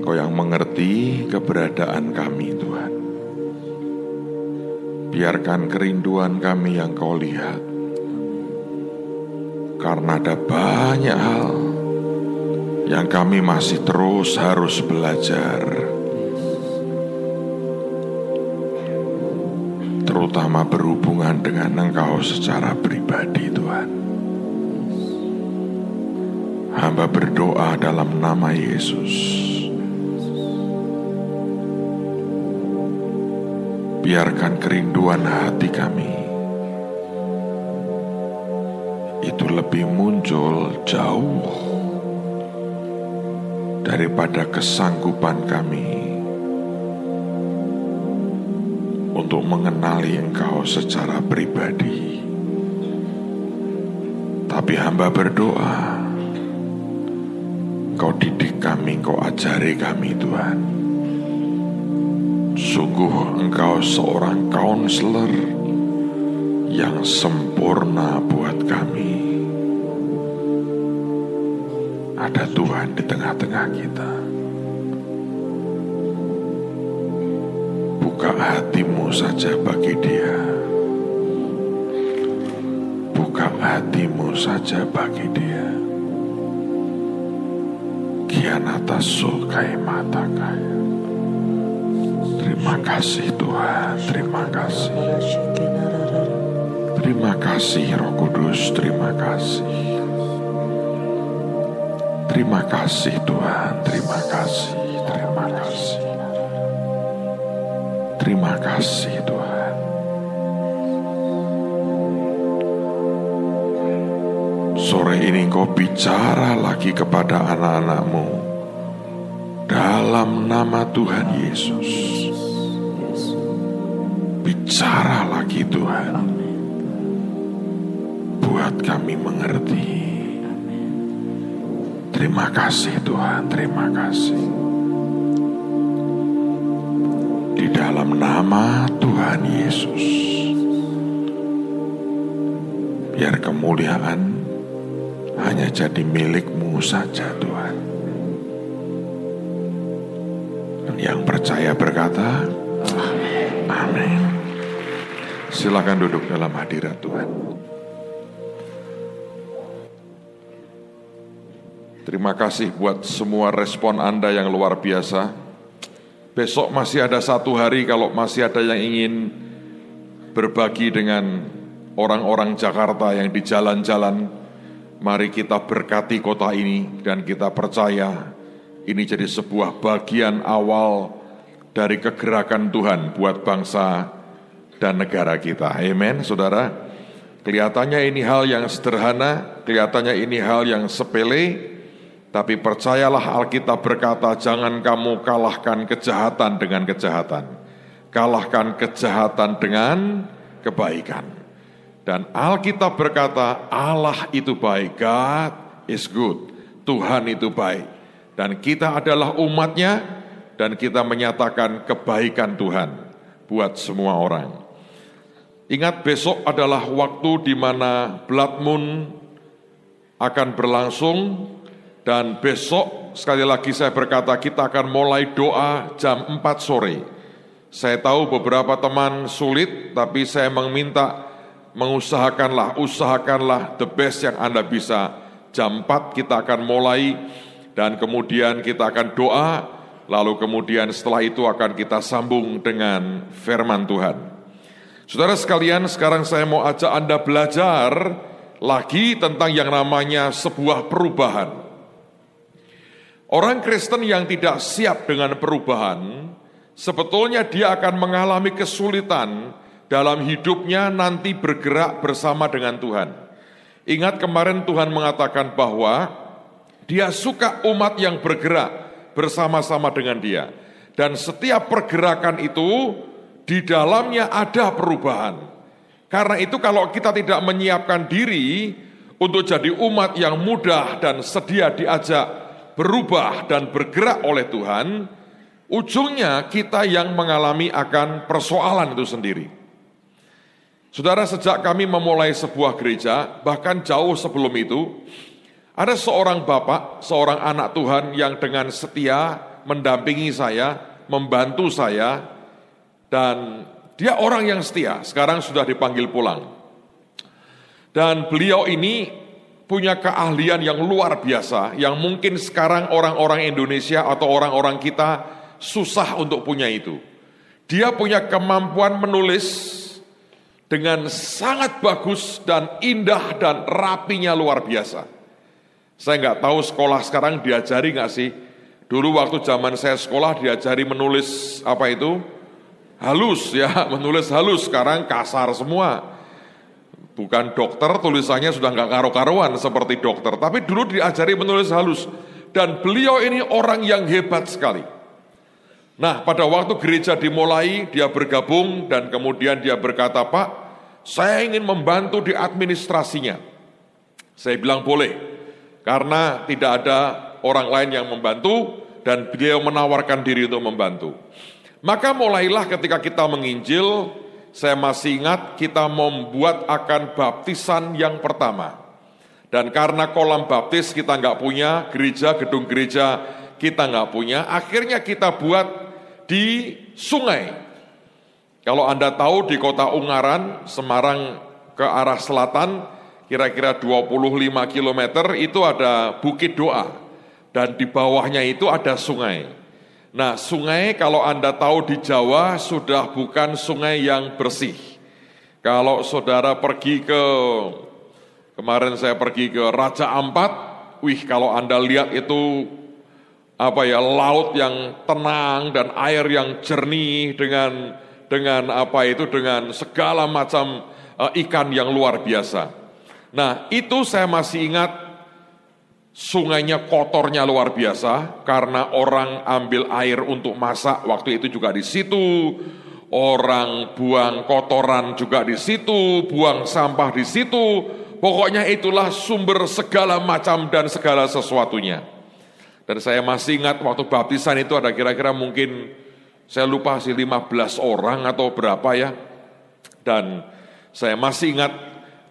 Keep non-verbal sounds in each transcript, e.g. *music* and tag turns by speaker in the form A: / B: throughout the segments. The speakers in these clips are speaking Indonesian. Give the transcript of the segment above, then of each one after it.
A: Kau yang mengerti keberadaan kami Tuhan. Biarkan kerinduan kami yang kau lihat. Karena ada banyak hal yang kami masih terus harus belajar. Terutama berhubungan dengan Engkau secara pribadi Tuhan. Hamba berdoa dalam nama Yesus. biarkan kerinduan hati kami itu lebih muncul jauh daripada kesanggupan kami untuk mengenali Engkau secara pribadi. Tapi hamba berdoa, kau didik kami, kau ajari kami Tuhan. Sungguh engkau seorang counselor yang sempurna buat kami. Ada Tuhan di tengah-tengah kita. Buka hatimu saja bagi Dia. Buka hatimu saja bagi Dia. Kian Kianata sukai mata kaya. Terima kasih Tuhan, terima kasih. Terima kasih Roh Kudus, terima kasih. Terima kasih Tuhan, terima kasih, terima kasih. Terima kasih Tuhan. Sore ini kau bicara lagi kepada anak-anakmu dalam nama Tuhan Yesus. Bicara lagi Tuhan Buat kami mengerti Terima kasih Tuhan, terima kasih Di dalam nama Tuhan Yesus Biar kemuliaan hanya jadi milikmu saja Tuhan Dan yang percaya berkata, Silahkan duduk dalam hadirat Tuhan. Terima kasih buat semua respon Anda yang luar biasa. Besok masih ada satu hari kalau masih ada yang ingin berbagi dengan orang-orang Jakarta yang di jalan-jalan. Mari kita berkati kota ini dan kita percaya ini jadi sebuah bagian awal dari kegerakan Tuhan buat bangsa dan negara kita. Amin, saudara. Kelihatannya ini hal yang sederhana, kelihatannya ini hal yang sepele, tapi percayalah Alkitab berkata, jangan kamu kalahkan kejahatan dengan kejahatan. Kalahkan kejahatan dengan kebaikan. Dan Alkitab berkata, Allah itu baik, God is good. Tuhan itu baik. Dan kita adalah umatnya dan kita menyatakan kebaikan Tuhan buat semua orang. Ingat besok adalah waktu di mana blood moon akan berlangsung dan besok sekali lagi saya berkata kita akan mulai doa jam 4 sore. Saya tahu beberapa teman sulit tapi saya meminta mengusahakanlah, usahakanlah the best yang Anda bisa. Jam 4 kita akan mulai dan kemudian kita akan doa lalu kemudian setelah itu akan kita sambung dengan firman Tuhan. Saudara sekalian, sekarang saya mau ajak Anda belajar lagi tentang yang namanya sebuah perubahan. Orang Kristen yang tidak siap dengan perubahan, sebetulnya dia akan mengalami kesulitan dalam hidupnya nanti bergerak bersama dengan Tuhan. Ingat kemarin Tuhan mengatakan bahwa dia suka umat yang bergerak bersama-sama dengan dia. Dan setiap pergerakan itu di dalamnya ada perubahan. Karena itu kalau kita tidak menyiapkan diri untuk jadi umat yang mudah dan sedia diajak berubah dan bergerak oleh Tuhan, ujungnya kita yang mengalami akan persoalan itu sendiri. Saudara, sejak kami memulai sebuah gereja, bahkan jauh sebelum itu, ada seorang bapak, seorang anak Tuhan yang dengan setia mendampingi saya, membantu saya, dan dia orang yang setia, sekarang sudah dipanggil pulang. Dan beliau ini punya keahlian yang luar biasa, yang mungkin sekarang orang-orang Indonesia atau orang-orang kita susah untuk punya itu. Dia punya kemampuan menulis dengan sangat bagus dan indah dan rapinya luar biasa. Saya nggak tahu sekolah sekarang diajari nggak sih. Dulu waktu zaman saya sekolah diajari menulis apa itu? halus ya, *laughs* menulis halus sekarang kasar semua. Bukan dokter tulisannya sudah nggak karo-karuan seperti dokter, tapi dulu diajari menulis halus. Dan beliau ini orang yang hebat sekali. Nah, pada waktu gereja dimulai, dia bergabung dan kemudian dia berkata, "Pak, saya ingin membantu di administrasinya." Saya bilang, "Boleh." Karena tidak ada orang lain yang membantu dan beliau menawarkan diri untuk membantu. Maka mulailah ketika kita menginjil, saya masih ingat kita membuat akan baptisan yang pertama. Dan karena kolam baptis kita nggak punya, gereja, gedung gereja kita nggak punya, akhirnya kita buat di sungai. Kalau Anda tahu di kota Ungaran, Semarang ke arah selatan, kira-kira 25 km itu ada Bukit Doa. Dan di bawahnya itu ada sungai. Nah, sungai kalau Anda tahu di Jawa sudah bukan sungai yang bersih. Kalau saudara pergi ke kemarin saya pergi ke Raja Ampat, wih kalau Anda lihat itu apa ya laut yang tenang dan air yang jernih dengan dengan apa itu dengan segala macam eh, ikan yang luar biasa. Nah, itu saya masih ingat Sungainya kotornya luar biasa karena orang ambil air untuk masak waktu itu juga di situ. Orang buang kotoran juga di situ, buang sampah di situ. Pokoknya itulah sumber segala macam dan segala sesuatunya. Dan saya masih ingat waktu baptisan itu ada kira-kira mungkin saya lupa sih 15 orang atau berapa ya. Dan saya masih ingat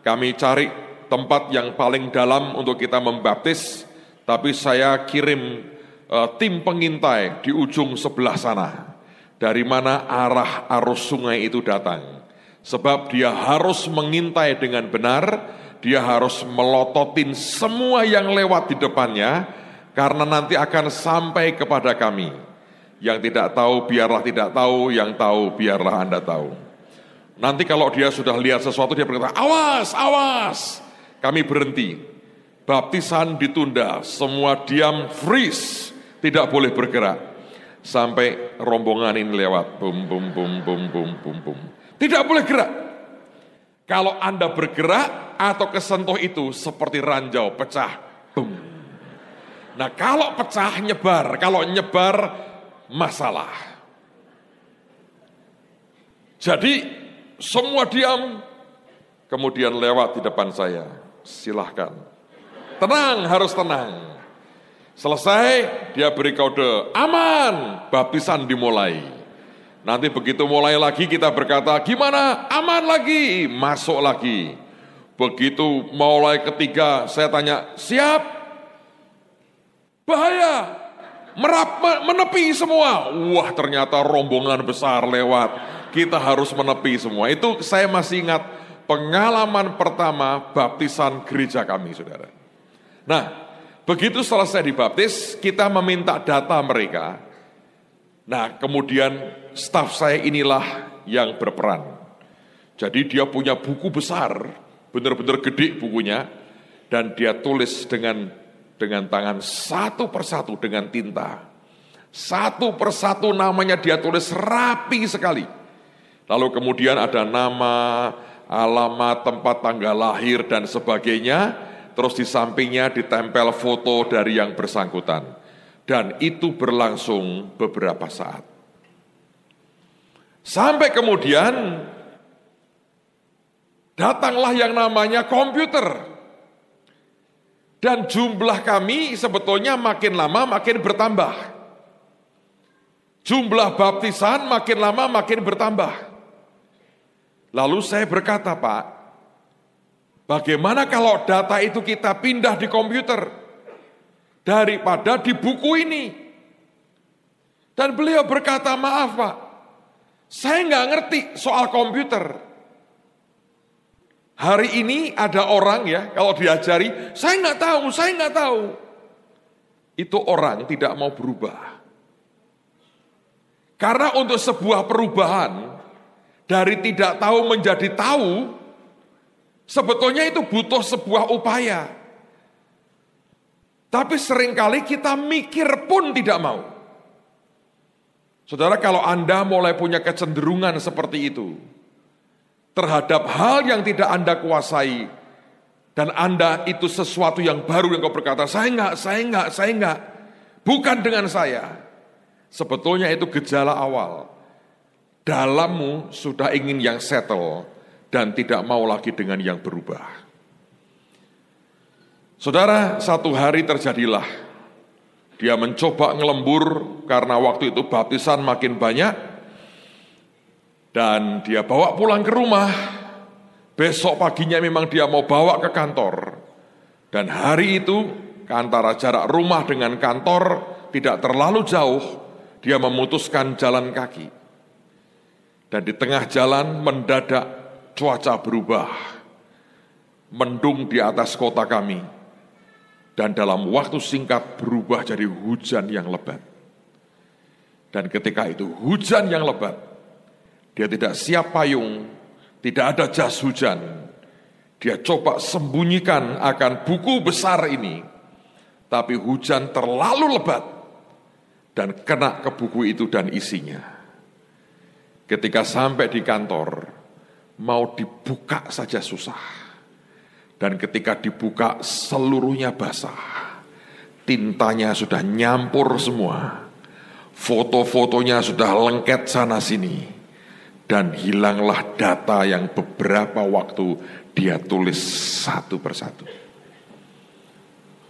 A: kami cari tempat yang paling dalam untuk kita membaptis, tapi saya kirim uh, tim pengintai di ujung sebelah sana. Dari mana arah arus sungai itu datang? Sebab dia harus mengintai dengan benar, dia harus melototin semua yang lewat di depannya, karena nanti akan sampai kepada kami. Yang tidak tahu biarlah tidak tahu, yang tahu biarlah Anda tahu. Nanti kalau dia sudah lihat sesuatu dia berkata, awas, awas. Kami berhenti. Baptisan ditunda, semua diam freeze, tidak boleh bergerak. Sampai rombongan ini lewat, bum bum bum bum bum bum bum. Tidak boleh gerak. Kalau Anda bergerak atau kesentuh itu seperti ranjau pecah, bum. Nah, kalau pecah nyebar, kalau nyebar masalah. Jadi semua diam, kemudian lewat di depan saya silahkan. Tenang, harus tenang. Selesai, dia beri kode, aman, baptisan dimulai. Nanti begitu mulai lagi kita berkata, gimana, aman lagi, masuk lagi. Begitu mulai ketiga, saya tanya, siap? Bahaya, merap, menepi semua. Wah ternyata rombongan besar lewat. Kita harus menepi semua. Itu saya masih ingat pengalaman pertama baptisan gereja kami, saudara. Nah, begitu selesai dibaptis, kita meminta data mereka. Nah, kemudian staf saya inilah yang berperan. Jadi dia punya buku besar, benar-benar gede bukunya, dan dia tulis dengan dengan tangan satu persatu dengan tinta. Satu persatu namanya dia tulis rapi sekali. Lalu kemudian ada nama, alamat tempat tanggal lahir dan sebagainya, terus di sampingnya ditempel foto dari yang bersangkutan. Dan itu berlangsung beberapa saat. Sampai kemudian datanglah yang namanya komputer. Dan jumlah kami sebetulnya makin lama makin bertambah. Jumlah baptisan makin lama makin bertambah. Lalu saya berkata, Pak, bagaimana kalau data itu kita pindah di komputer daripada di buku ini? Dan beliau berkata, maaf Pak, saya nggak ngerti soal komputer. Hari ini ada orang ya, kalau diajari, saya nggak tahu, saya nggak tahu. Itu orang tidak mau berubah. Karena untuk sebuah perubahan, dari tidak tahu menjadi tahu, sebetulnya itu butuh sebuah upaya. Tapi seringkali kita mikir pun tidak mau. Saudara, kalau Anda mulai punya kecenderungan seperti itu terhadap hal yang tidak Anda kuasai, dan Anda itu sesuatu yang baru yang kau berkata, saya enggak, saya enggak, saya enggak. Bukan dengan saya. Sebetulnya itu gejala awal dalammu sudah ingin yang settle dan tidak mau lagi dengan yang berubah. Saudara, satu hari terjadilah dia mencoba ngelembur karena waktu itu baptisan makin banyak dan dia bawa pulang ke rumah. Besok paginya memang dia mau bawa ke kantor. Dan hari itu antara jarak rumah dengan kantor tidak terlalu jauh, dia memutuskan jalan kaki. Dan di tengah jalan mendadak cuaca berubah. Mendung di atas kota kami. Dan dalam waktu singkat berubah jadi hujan yang lebat. Dan ketika itu hujan yang lebat, dia tidak siap payung, tidak ada jas hujan. Dia coba sembunyikan akan buku besar ini. Tapi hujan terlalu lebat dan kena ke buku itu dan isinya. Ketika sampai di kantor, mau dibuka saja susah. Dan ketika dibuka seluruhnya basah. Tintanya sudah nyampur semua. Foto-fotonya sudah lengket sana sini. Dan hilanglah data yang beberapa waktu dia tulis satu persatu.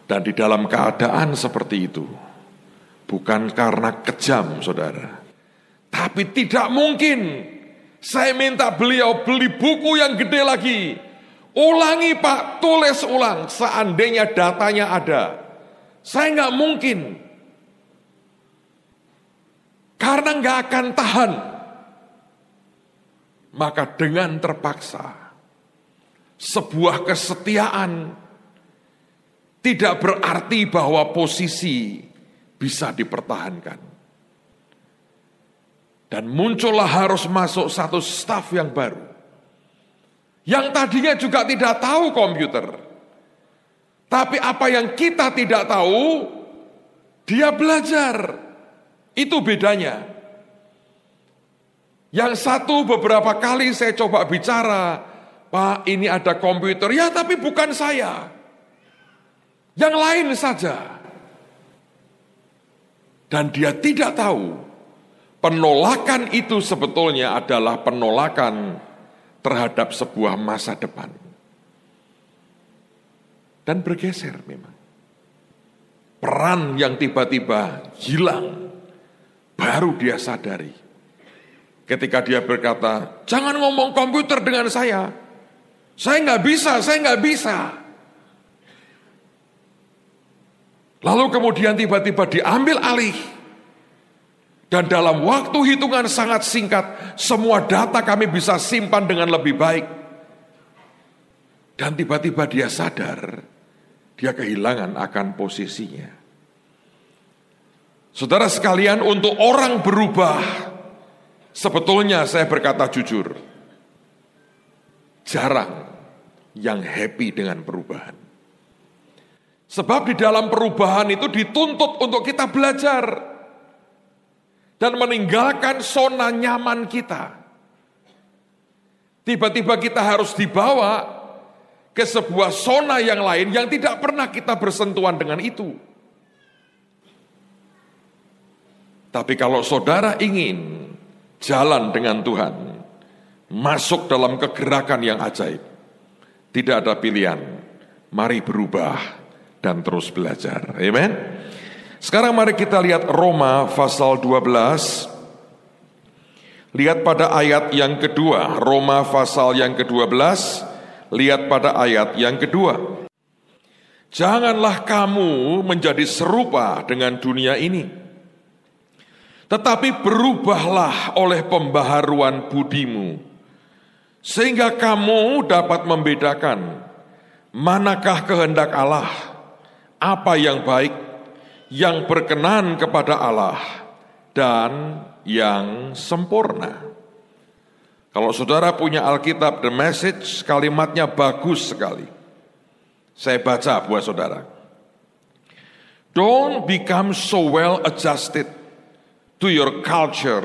A: Dan di dalam keadaan seperti itu, bukan karena kejam saudara, tapi tidak mungkin saya minta beliau beli buku yang gede lagi. Ulangi Pak, tulis ulang seandainya datanya ada. Saya nggak mungkin. Karena nggak akan tahan. Maka dengan terpaksa, sebuah kesetiaan tidak berarti bahwa posisi bisa dipertahankan. Dan muncullah harus masuk satu staf yang baru. Yang tadinya juga tidak tahu komputer. Tapi apa yang kita tidak tahu, dia belajar. Itu bedanya. Yang satu beberapa kali saya coba bicara, Pak ini ada komputer, ya tapi bukan saya. Yang lain saja. Dan dia tidak tahu penolakan itu sebetulnya adalah penolakan terhadap sebuah masa depan. Dan bergeser memang. Peran yang tiba-tiba hilang, baru dia sadari. Ketika dia berkata, jangan ngomong komputer dengan saya. Saya nggak bisa, saya nggak bisa. Lalu kemudian tiba-tiba diambil alih dan dalam waktu hitungan sangat singkat, semua data kami bisa simpan dengan lebih baik. Dan tiba-tiba dia sadar, dia kehilangan akan posisinya. Saudara sekalian, untuk orang berubah, sebetulnya saya berkata jujur, jarang yang happy dengan perubahan. Sebab di dalam perubahan itu dituntut untuk kita belajar dan meninggalkan zona nyaman kita. Tiba-tiba kita harus dibawa ke sebuah zona yang lain yang tidak pernah kita bersentuhan dengan itu. Tapi kalau saudara ingin jalan dengan Tuhan, masuk dalam kegerakan yang ajaib, tidak ada pilihan. Mari berubah dan terus belajar. Amin. Sekarang mari kita lihat Roma pasal 12 Lihat pada ayat yang kedua, Roma pasal yang ke-12, lihat pada ayat yang kedua. Janganlah kamu menjadi serupa dengan dunia ini. Tetapi berubahlah oleh pembaharuan budimu, sehingga kamu dapat membedakan manakah kehendak Allah, apa yang baik, yang berkenan kepada Allah dan yang sempurna. Kalau saudara punya Alkitab The Message, kalimatnya bagus sekali. Saya baca buat saudara. Don't become so well adjusted to your culture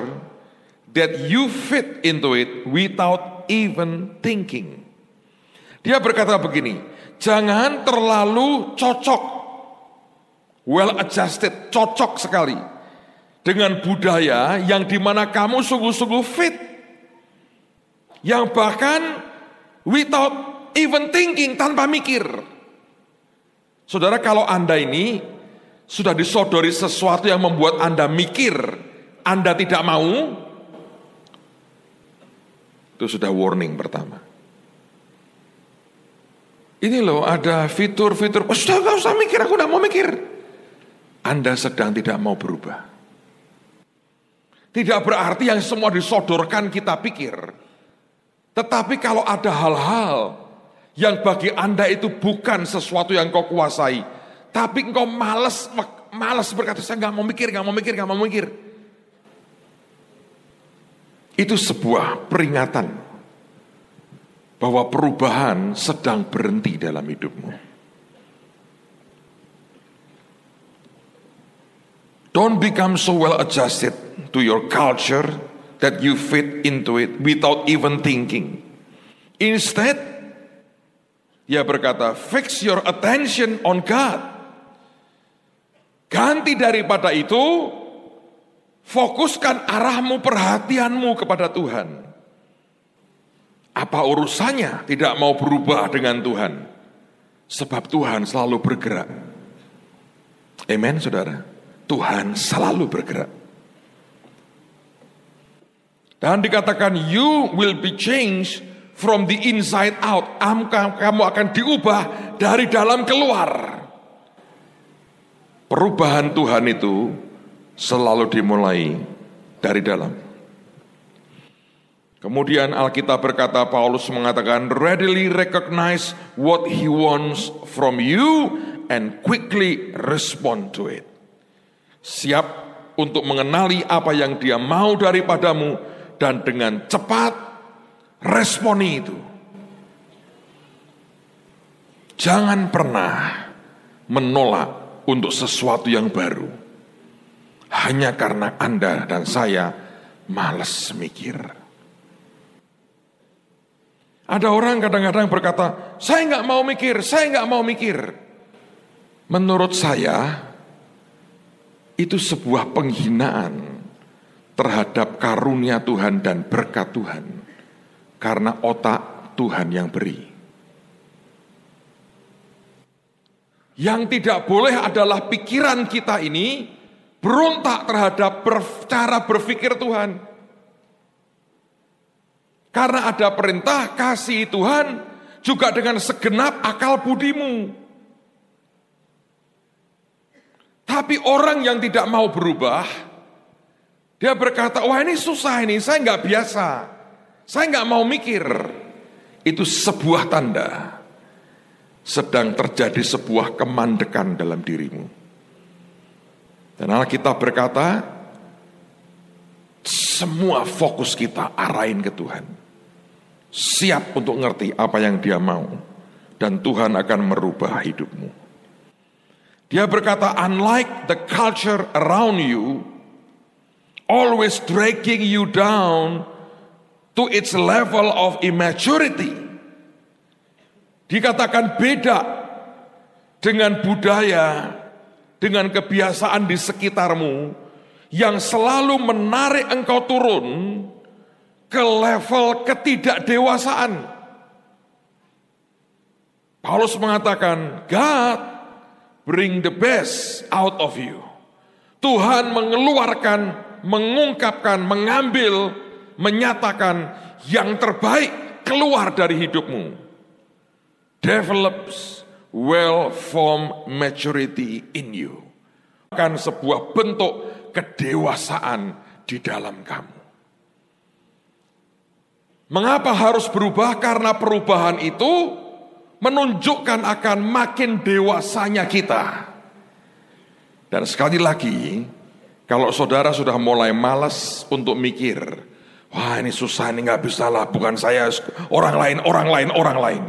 A: that you fit into it without even thinking. Dia berkata begini, jangan terlalu cocok well adjusted, cocok sekali dengan budaya yang dimana kamu sungguh-sungguh fit. Yang bahkan without even thinking, tanpa mikir. Saudara kalau Anda ini sudah disodori sesuatu yang membuat Anda mikir, Anda tidak mau, itu sudah warning pertama. Ini loh ada fitur-fitur, oh, sudah gak usah mikir, aku gak mau mikir. Anda sedang tidak mau berubah. Tidak berarti yang semua disodorkan kita pikir. Tetapi kalau ada hal-hal yang bagi Anda itu bukan sesuatu yang kau kuasai. Tapi engkau males, males berkata, saya nggak mau mikir, nggak mau mikir, nggak mau mikir. Itu sebuah peringatan bahwa perubahan sedang berhenti dalam hidupmu. Don't become so well adjusted to your culture that you fit into it without even thinking. Instead, dia berkata, fix your attention on God. Ganti daripada itu, fokuskan arahmu, perhatianmu kepada Tuhan. Apa urusannya tidak mau berubah dengan Tuhan? Sebab Tuhan selalu bergerak. Amen, saudara. Tuhan selalu bergerak. Dan dikatakan you will be changed from the inside out. Kamu akan diubah dari dalam keluar. Perubahan Tuhan itu selalu dimulai dari dalam. Kemudian Alkitab berkata Paulus mengatakan readily recognize what he wants from you and quickly respond to it siap untuk mengenali apa yang dia mau daripadamu dan dengan cepat responi itu. Jangan pernah menolak untuk sesuatu yang baru. Hanya karena Anda dan saya malas mikir. Ada orang kadang-kadang berkata, saya nggak mau mikir, saya nggak mau mikir. Menurut saya, itu sebuah penghinaan terhadap karunia Tuhan dan berkat Tuhan karena otak Tuhan yang beri. Yang tidak boleh adalah pikiran kita ini berontak terhadap ber, cara berpikir Tuhan. Karena ada perintah kasih Tuhan juga dengan segenap akal budimu. Tapi orang yang tidak mau berubah, dia berkata, wah ini susah ini, saya nggak biasa. Saya nggak mau mikir. Itu sebuah tanda. Sedang terjadi sebuah kemandekan dalam dirimu. Dan Allah kita berkata, semua fokus kita arahin ke Tuhan. Siap untuk ngerti apa yang dia mau. Dan Tuhan akan merubah hidupmu. Dia berkata, unlike the culture around you, always dragging you down to its level of immaturity. Dikatakan beda dengan budaya, dengan kebiasaan di sekitarmu yang selalu menarik engkau turun ke level ketidakdewasaan. Paulus mengatakan, God Bring the best out of you. Tuhan mengeluarkan, mengungkapkan, mengambil, menyatakan yang terbaik keluar dari hidupmu. Develops well-formed maturity in you. Akan sebuah bentuk kedewasaan di dalam kamu. Mengapa harus berubah? Karena perubahan itu menunjukkan akan makin dewasanya kita. Dan sekali lagi, kalau saudara sudah mulai malas untuk mikir, wah ini susah, ini nggak bisa lah, bukan saya, orang lain, orang lain, orang lain.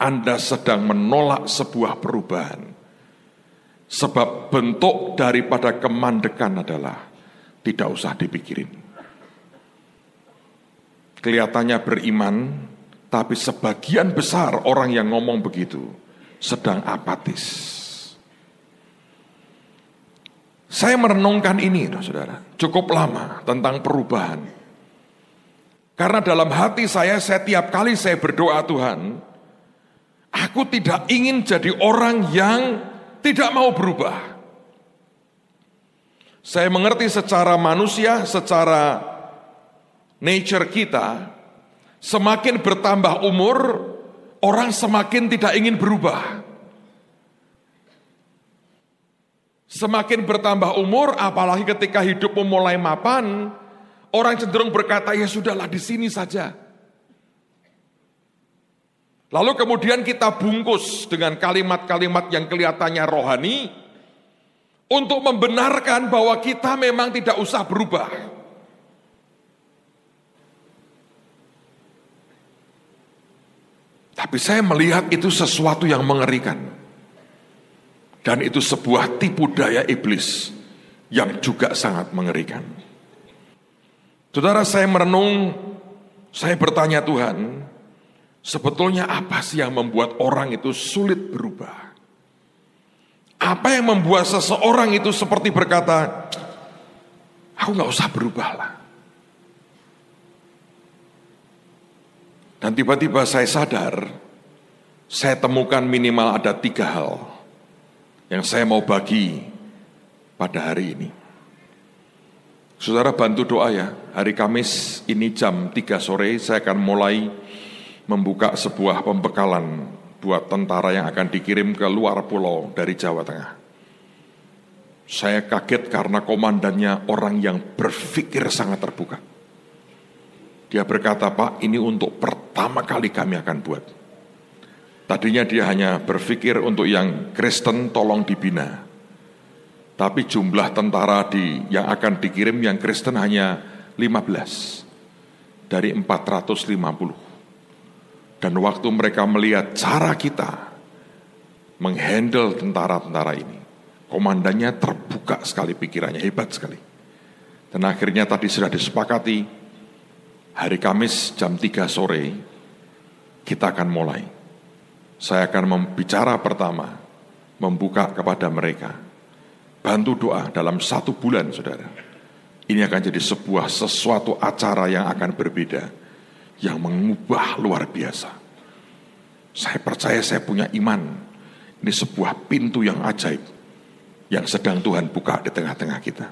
A: Anda sedang menolak sebuah perubahan. Sebab bentuk daripada kemandekan adalah tidak usah dipikirin. Kelihatannya beriman, tapi sebagian besar orang yang ngomong begitu sedang apatis. Saya merenungkan ini, saudara, cukup lama tentang perubahan. Karena dalam hati saya, setiap kali saya berdoa Tuhan, aku tidak ingin jadi orang yang tidak mau berubah. Saya mengerti secara manusia, secara nature kita, Semakin bertambah umur, orang semakin tidak ingin berubah. Semakin bertambah umur, apalagi ketika hidup memulai mapan, orang cenderung berkata, "Ya sudahlah, di sini saja." Lalu kemudian kita bungkus dengan kalimat-kalimat yang kelihatannya rohani untuk membenarkan bahwa kita memang tidak usah berubah. Tapi saya melihat itu sesuatu yang mengerikan. Dan itu sebuah tipu daya iblis yang juga sangat mengerikan. Saudara saya merenung, saya bertanya Tuhan, sebetulnya apa sih yang membuat orang itu sulit berubah? Apa yang membuat seseorang itu seperti berkata, aku nggak usah berubah lah. Dan tiba-tiba saya sadar, saya temukan minimal ada tiga hal yang saya mau bagi pada hari ini. Saudara bantu doa ya, hari Kamis ini jam 3 sore saya akan mulai membuka sebuah pembekalan buat tentara yang akan dikirim ke luar pulau dari Jawa Tengah. Saya kaget karena komandannya orang yang berpikir sangat terbuka. Dia berkata, Pak ini untuk pertama kali kami akan buat. Tadinya dia hanya berpikir untuk yang Kristen tolong dibina. Tapi jumlah tentara di yang akan dikirim yang Kristen hanya 15 dari 450. Dan waktu mereka melihat cara kita menghandle tentara-tentara ini, komandannya terbuka sekali pikirannya, hebat sekali. Dan akhirnya tadi sudah disepakati Hari Kamis jam 3 sore kita akan mulai. Saya akan membicara pertama, membuka kepada mereka. Bantu doa dalam satu bulan saudara. Ini akan jadi sebuah sesuatu acara yang akan berbeda. Yang mengubah luar biasa. Saya percaya saya punya iman. Ini sebuah pintu yang ajaib. Yang sedang Tuhan buka di tengah-tengah kita.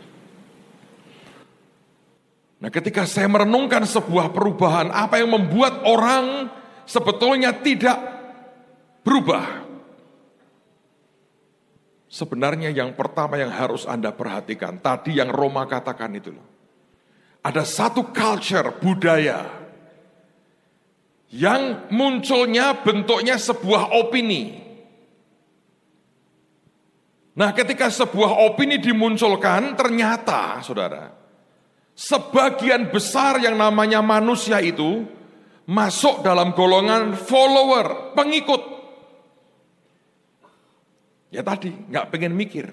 A: Nah, ketika saya merenungkan sebuah perubahan, apa yang membuat orang sebetulnya tidak berubah? Sebenarnya yang pertama yang harus Anda perhatikan, tadi yang Roma katakan itu loh. Ada satu culture, budaya yang munculnya bentuknya sebuah opini. Nah, ketika sebuah opini dimunculkan, ternyata saudara, sebagian besar yang namanya manusia itu masuk dalam golongan follower, pengikut. Ya tadi, nggak pengen mikir.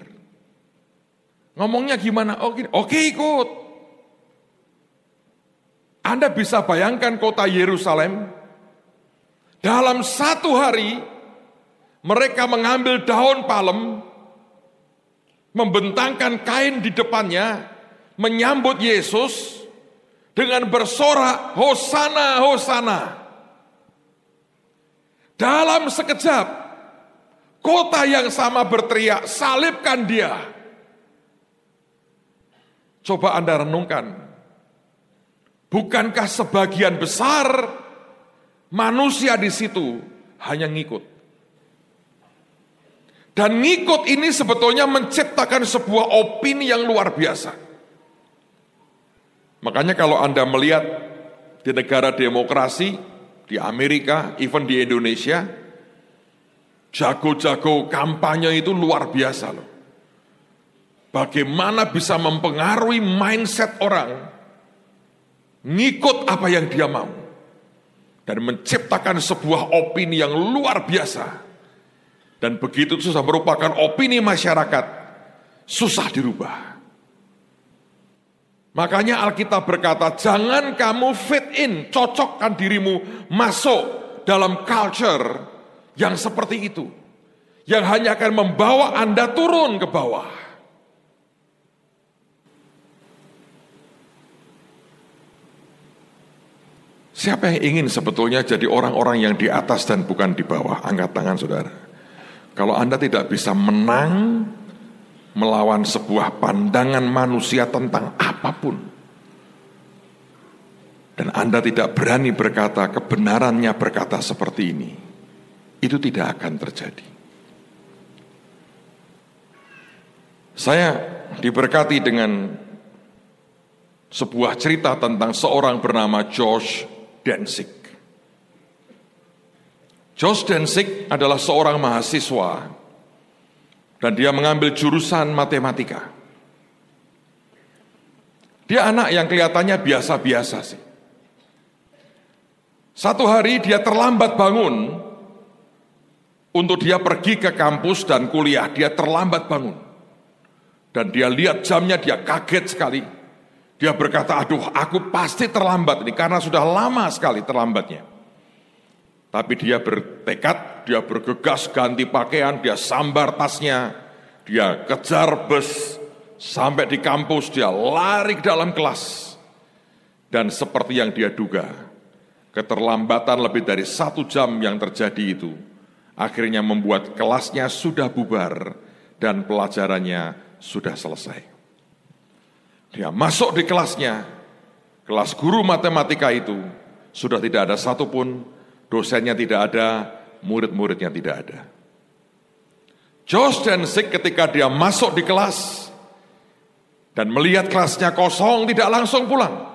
A: Ngomongnya gimana? Oke, oh, oke ikut. Anda bisa bayangkan kota Yerusalem dalam satu hari mereka mengambil daun palem, membentangkan kain di depannya, menyambut Yesus dengan bersorak hosana hosana. Dalam sekejap kota yang sama berteriak salibkan dia. Coba Anda renungkan. Bukankah sebagian besar manusia di situ hanya ngikut? Dan ngikut ini sebetulnya menciptakan sebuah opini yang luar biasa. Makanya kalau Anda melihat di negara demokrasi, di Amerika, even di Indonesia, jago-jago kampanye itu luar biasa loh. Bagaimana bisa mempengaruhi mindset orang ngikut apa yang dia mau dan menciptakan sebuah opini yang luar biasa. Dan begitu susah merupakan opini masyarakat, susah dirubah. Makanya Alkitab berkata, jangan kamu fit in, cocokkan dirimu masuk dalam culture yang seperti itu. Yang hanya akan membawa Anda turun ke bawah. Siapa yang ingin sebetulnya jadi orang-orang yang di atas dan bukan di bawah? Angkat tangan saudara. Kalau Anda tidak bisa menang melawan sebuah pandangan manusia tentang apapun. Dan Anda tidak berani berkata kebenarannya berkata seperti ini. Itu tidak akan terjadi. Saya diberkati dengan sebuah cerita tentang seorang bernama George Densick. George Densick adalah seorang mahasiswa dan dia mengambil jurusan matematika. Dia anak yang kelihatannya biasa-biasa sih. Satu hari dia terlambat bangun untuk dia pergi ke kampus dan kuliah. Dia terlambat bangun. Dan dia lihat jamnya, dia kaget sekali. Dia berkata, aduh aku pasti terlambat ini karena sudah lama sekali terlambatnya. Tapi dia bertekad, dia bergegas ganti pakaian, dia sambar tasnya, dia kejar bus, sampai di kampus dia lari ke dalam kelas. Dan seperti yang dia duga, keterlambatan lebih dari satu jam yang terjadi itu akhirnya membuat kelasnya sudah bubar dan pelajarannya sudah selesai. Dia masuk di kelasnya, kelas guru matematika itu sudah tidak ada satupun dosennya tidak ada, murid-muridnya tidak ada. Josh Sik ketika dia masuk di kelas dan melihat kelasnya kosong tidak langsung pulang.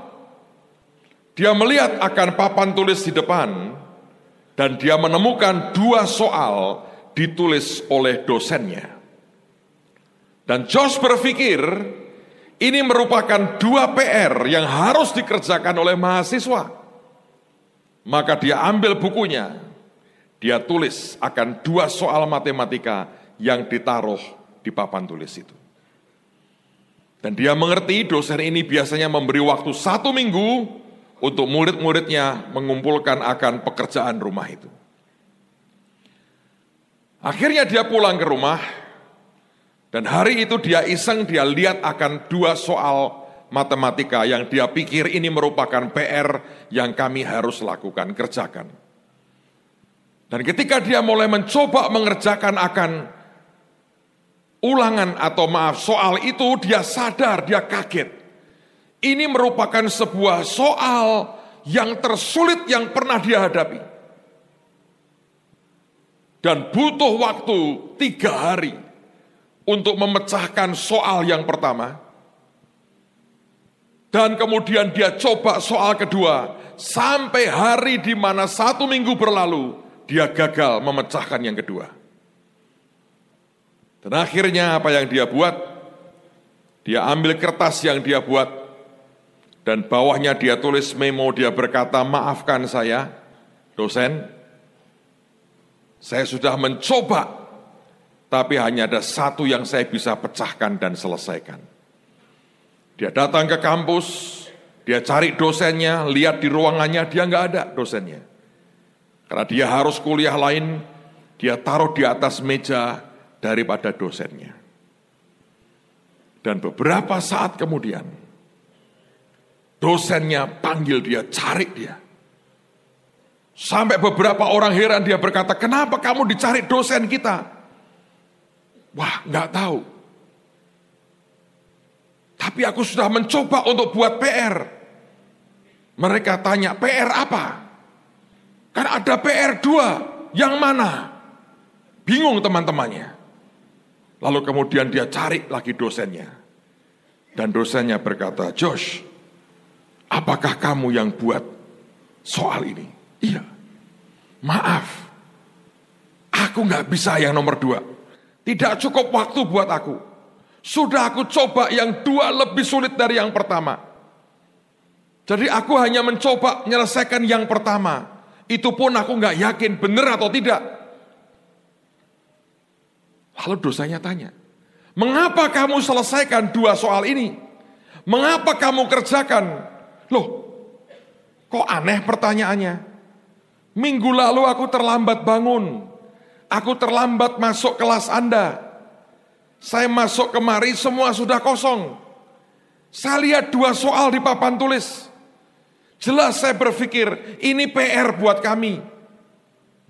A: Dia melihat akan papan tulis di depan dan dia menemukan dua soal ditulis oleh dosennya. Dan Josh berpikir ini merupakan dua PR yang harus dikerjakan oleh mahasiswa. Maka dia ambil bukunya, dia tulis akan dua soal matematika yang ditaruh di papan tulis itu. Dan dia mengerti dosen ini biasanya memberi waktu satu minggu untuk murid-muridnya mengumpulkan akan pekerjaan rumah itu. Akhirnya dia pulang ke rumah, dan hari itu dia iseng dia lihat akan dua soal matematika yang dia pikir ini merupakan PR yang kami harus lakukan, kerjakan. Dan ketika dia mulai mencoba mengerjakan akan ulangan atau maaf soal itu, dia sadar, dia kaget. Ini merupakan sebuah soal yang tersulit yang pernah dia hadapi. Dan butuh waktu tiga hari untuk memecahkan soal yang pertama. Dan kemudian dia coba soal kedua. Sampai hari di mana satu minggu berlalu, dia gagal memecahkan yang kedua. Dan akhirnya apa yang dia buat? Dia ambil kertas yang dia buat dan bawahnya dia tulis memo, dia berkata, "Maafkan saya, dosen. Saya sudah mencoba, tapi hanya ada satu yang saya bisa pecahkan dan selesaikan." Dia datang ke kampus, dia cari dosennya, lihat di ruangannya, dia nggak ada dosennya. Karena dia harus kuliah lain, dia taruh di atas meja daripada dosennya. Dan beberapa saat kemudian, dosennya panggil dia, cari dia. Sampai beberapa orang heran dia berkata, kenapa kamu dicari dosen kita? Wah, nggak tahu. Tapi aku sudah mencoba untuk buat PR. Mereka tanya, PR apa? Kan ada PR dua, yang mana? Bingung teman-temannya. Lalu kemudian dia cari lagi dosennya. Dan dosennya berkata, Josh, apakah kamu yang buat soal ini? Iya, maaf. Aku nggak bisa yang nomor dua. Tidak cukup waktu buat aku. Sudah aku coba yang dua lebih sulit dari yang pertama. Jadi aku hanya mencoba menyelesaikan yang pertama. Itu pun aku nggak yakin benar atau tidak. Lalu dosanya tanya, mengapa kamu selesaikan dua soal ini? Mengapa kamu kerjakan? Loh, kok aneh pertanyaannya? Minggu lalu aku terlambat bangun. Aku terlambat masuk kelas Anda. Saya masuk kemari semua sudah kosong. Saya lihat dua soal di papan tulis. Jelas saya berpikir ini PR buat kami.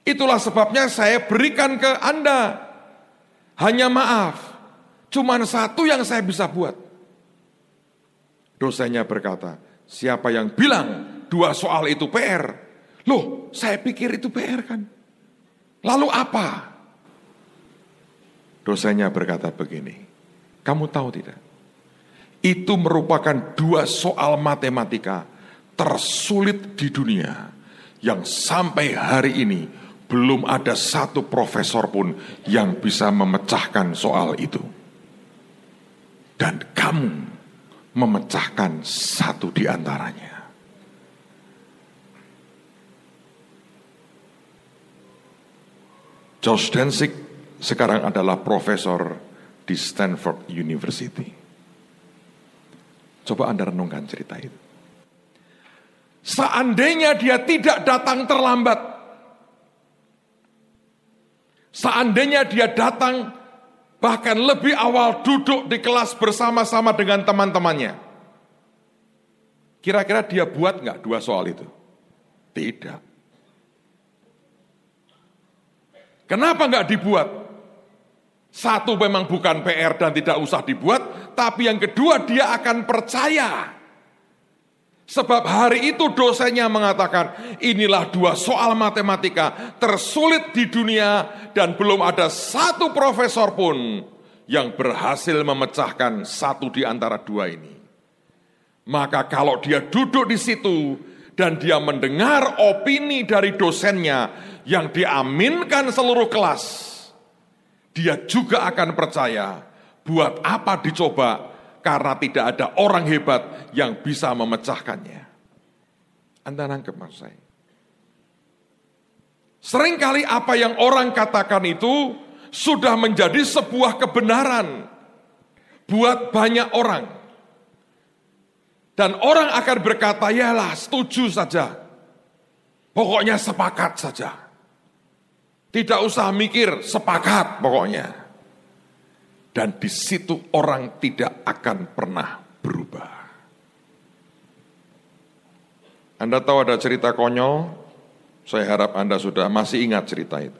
A: Itulah sebabnya saya berikan ke Anda. Hanya maaf, cuman satu yang saya bisa buat. Dosennya berkata, siapa yang bilang dua soal itu PR? Loh, saya pikir itu PR kan. Lalu apa? Dosanya berkata begini, kamu tahu tidak? Itu merupakan dua soal matematika tersulit di dunia yang sampai hari ini belum ada satu profesor pun yang bisa memecahkan soal itu. Dan kamu memecahkan satu di antaranya. Josh Densik sekarang adalah profesor di Stanford University. Coba Anda renungkan cerita itu. Seandainya dia tidak datang terlambat, seandainya dia datang bahkan lebih awal duduk di kelas bersama-sama dengan teman-temannya, kira-kira dia buat nggak dua soal itu? Tidak. Kenapa nggak dibuat? Satu memang bukan PR dan tidak usah dibuat, tapi yang kedua dia akan percaya. Sebab hari itu dosennya mengatakan, inilah dua soal matematika tersulit di dunia dan belum ada satu profesor pun yang berhasil memecahkan satu di antara dua ini. Maka kalau dia duduk di situ dan dia mendengar opini dari dosennya yang diaminkan seluruh kelas, dia juga akan percaya. Buat apa dicoba? Karena tidak ada orang hebat yang bisa memecahkannya. Anda nangkep maksud saya. Seringkali apa yang orang katakan itu sudah menjadi sebuah kebenaran buat banyak orang. Dan orang akan berkata, yalah setuju saja. Pokoknya sepakat saja. Tidak usah mikir, sepakat pokoknya. Dan di situ orang tidak akan pernah berubah. Anda tahu ada cerita konyol? Saya harap Anda sudah masih ingat cerita itu.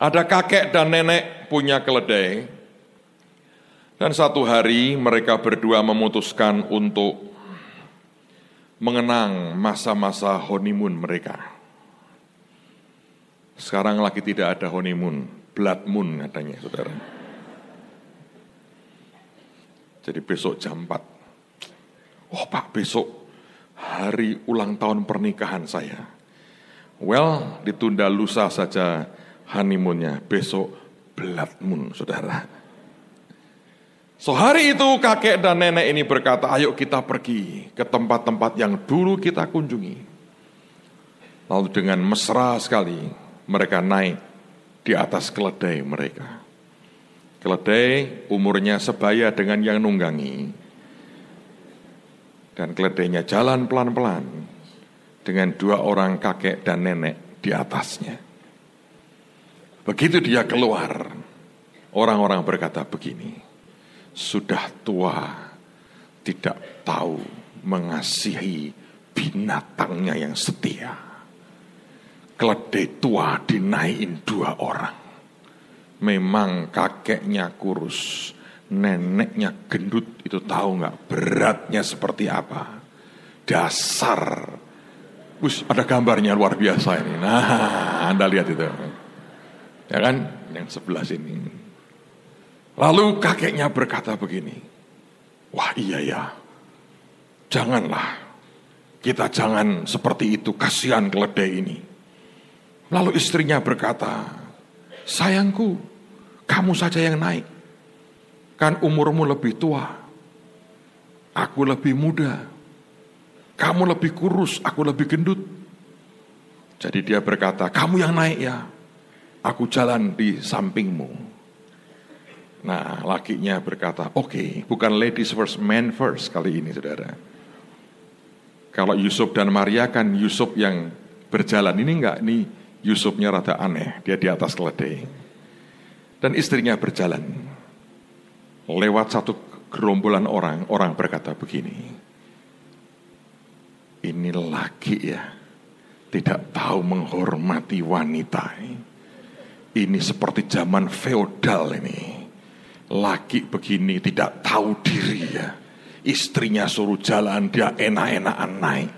A: Ada kakek dan nenek punya keledai. Dan satu hari mereka berdua memutuskan untuk mengenang masa-masa honeymoon mereka. Sekarang lagi tidak ada honeymoon, blood moon katanya saudara. Jadi besok jam 4. Oh pak besok hari ulang tahun pernikahan saya. Well ditunda lusa saja honeymoonnya, besok blood moon saudara. So hari itu kakek dan nenek ini berkata ayo kita pergi ke tempat-tempat yang dulu kita kunjungi. Lalu dengan mesra sekali mereka naik di atas keledai mereka. Keledai umurnya sebaya dengan yang nunggangi. Dan keledainya jalan pelan-pelan dengan dua orang kakek dan nenek di atasnya. Begitu dia keluar, orang-orang berkata begini, sudah tua, tidak tahu mengasihi binatangnya yang setia keledai tua dinaikin dua orang. Memang kakeknya kurus, neneknya gendut itu tahu nggak beratnya seperti apa? Dasar. Bus ada gambarnya luar biasa ini. Nah, Anda lihat itu. Ya kan? Yang sebelah sini. Lalu kakeknya berkata begini. Wah iya ya. Janganlah. Kita jangan seperti itu. Kasihan keledai ini Lalu istrinya berkata, sayangku, kamu saja yang naik. Kan umurmu lebih tua, aku lebih muda. Kamu lebih kurus, aku lebih gendut. Jadi dia berkata, kamu yang naik ya, aku jalan di sampingmu. Nah, lakinya berkata, "Oke, okay, bukan ladies first, men first kali ini, saudara." Kalau Yusuf dan Maria kan Yusuf yang berjalan ini enggak, nih? Yusufnya rada aneh, dia di atas keledai. Dan istrinya berjalan. Lewat satu gerombolan orang, orang berkata begini. Ini laki ya, tidak tahu menghormati wanita. Ini seperti zaman feodal ini. Laki begini tidak tahu diri ya. Istrinya suruh jalan, dia enak-enakan naik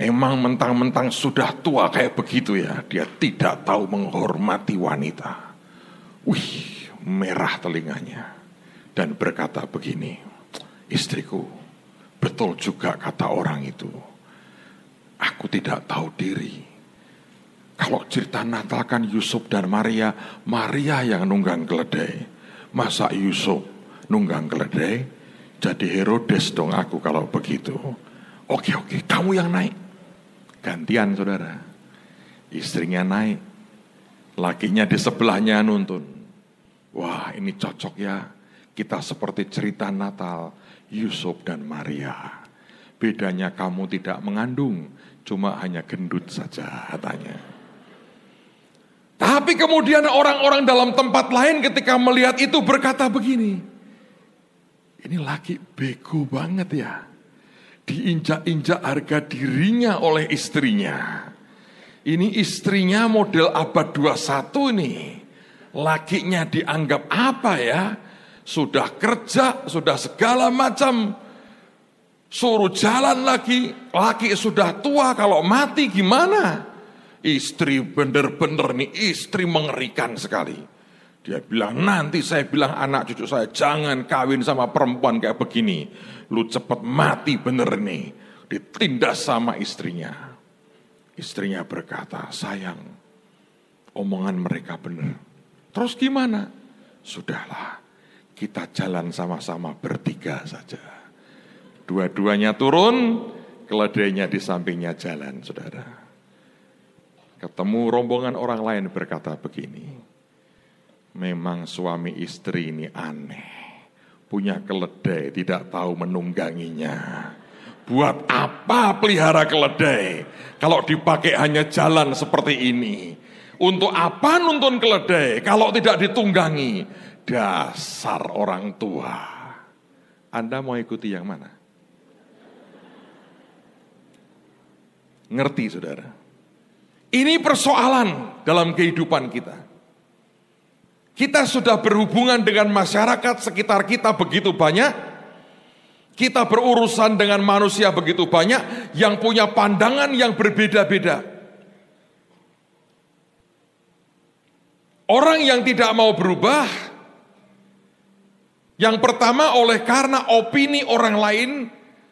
A: Emang mentang-mentang sudah tua kayak begitu ya, dia tidak tahu menghormati wanita. Wih, merah telinganya. Dan berkata begini, istriku, betul juga kata orang itu. Aku tidak tahu diri. Kalau cerita Natal kan Yusuf dan Maria, Maria yang nunggang keledai. Masa Yusuf nunggang keledai? Jadi Herodes dong aku kalau begitu. Oke oke, kamu yang naik. Gantian saudara. Istrinya naik. Lakinya di sebelahnya nuntun. Wah ini cocok ya. Kita seperti cerita Natal Yusuf dan Maria. Bedanya kamu tidak mengandung. Cuma hanya gendut saja katanya. Tapi kemudian orang-orang dalam tempat lain ketika melihat itu berkata begini. Ini laki bego banget ya diinjak-injak harga dirinya oleh istrinya. Ini istrinya model abad 21 nih. Lakinya dianggap apa ya? Sudah kerja, sudah segala macam. Suruh jalan lagi. Laki sudah tua, kalau mati gimana? Istri bener-bener nih, istri mengerikan sekali. Dia bilang, nanti saya bilang anak cucu saya, jangan kawin sama perempuan kayak begini. Lu cepet mati bener nih. Ditindas sama istrinya. Istrinya berkata, sayang, omongan mereka bener. Terus gimana? Sudahlah, kita jalan sama-sama bertiga saja. Dua-duanya turun, keledainya di sampingnya jalan, saudara. Ketemu rombongan orang lain berkata begini, Memang suami istri ini aneh. Punya keledai tidak tahu menungganginya. Buat apa pelihara keledai? Kalau dipakai hanya jalan seperti ini. Untuk apa nuntun keledai kalau tidak ditunggangi? Dasar orang tua. Anda mau ikuti yang mana? Ngerti saudara? Ini persoalan dalam kehidupan kita. Kita sudah berhubungan dengan masyarakat sekitar kita begitu banyak. Kita berurusan dengan manusia begitu banyak yang punya pandangan yang berbeda-beda. Orang yang tidak mau berubah, yang pertama oleh karena opini orang lain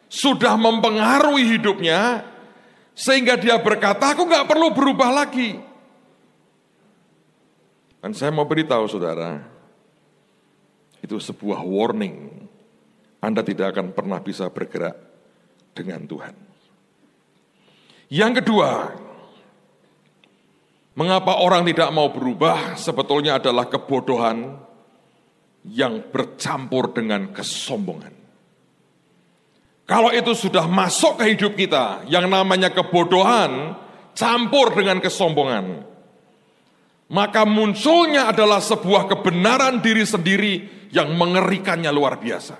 A: sudah mempengaruhi hidupnya, sehingga dia berkata, aku gak perlu berubah lagi. Dan saya mau beritahu saudara, itu sebuah warning. Anda tidak akan pernah bisa bergerak dengan Tuhan. Yang kedua, mengapa orang tidak mau berubah sebetulnya adalah kebodohan yang bercampur dengan kesombongan. Kalau itu sudah masuk ke hidup kita, yang namanya kebodohan campur dengan kesombongan, maka munculnya adalah sebuah kebenaran diri sendiri yang mengerikannya luar biasa.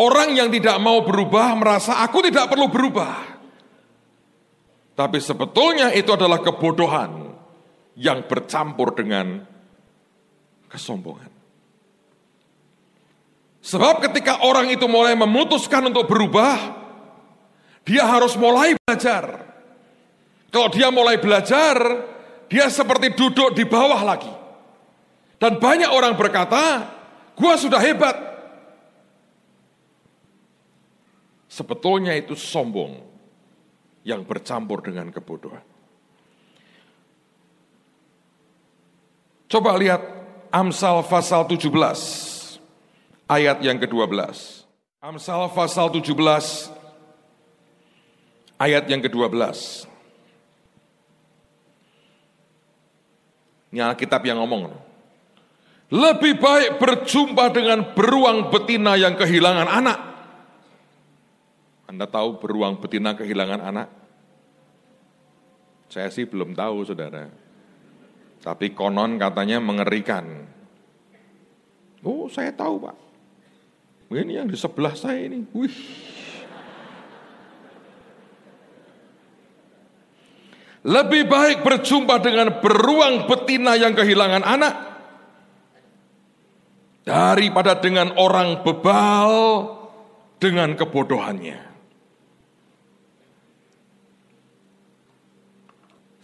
A: Orang yang tidak mau berubah merasa aku tidak perlu berubah. Tapi sebetulnya itu adalah kebodohan yang bercampur dengan kesombongan. Sebab ketika orang itu mulai memutuskan untuk berubah, dia harus mulai belajar. Kalau dia mulai belajar, dia seperti duduk di bawah lagi. Dan banyak orang berkata, gua sudah hebat. Sebetulnya itu sombong yang bercampur dengan kebodohan. Coba lihat Amsal pasal 17 ayat yang ke-12. Amsal pasal 17 ayat yang ke-12. Ini Alkitab yang ngomong. Lebih baik berjumpa dengan beruang betina yang kehilangan anak. Anda tahu beruang betina kehilangan anak? Saya sih belum tahu, saudara. Tapi konon katanya mengerikan. Oh, saya tahu, Pak. Ini yang di sebelah saya ini. Wih, Lebih baik berjumpa dengan beruang betina yang kehilangan anak daripada dengan orang bebal dengan kebodohannya.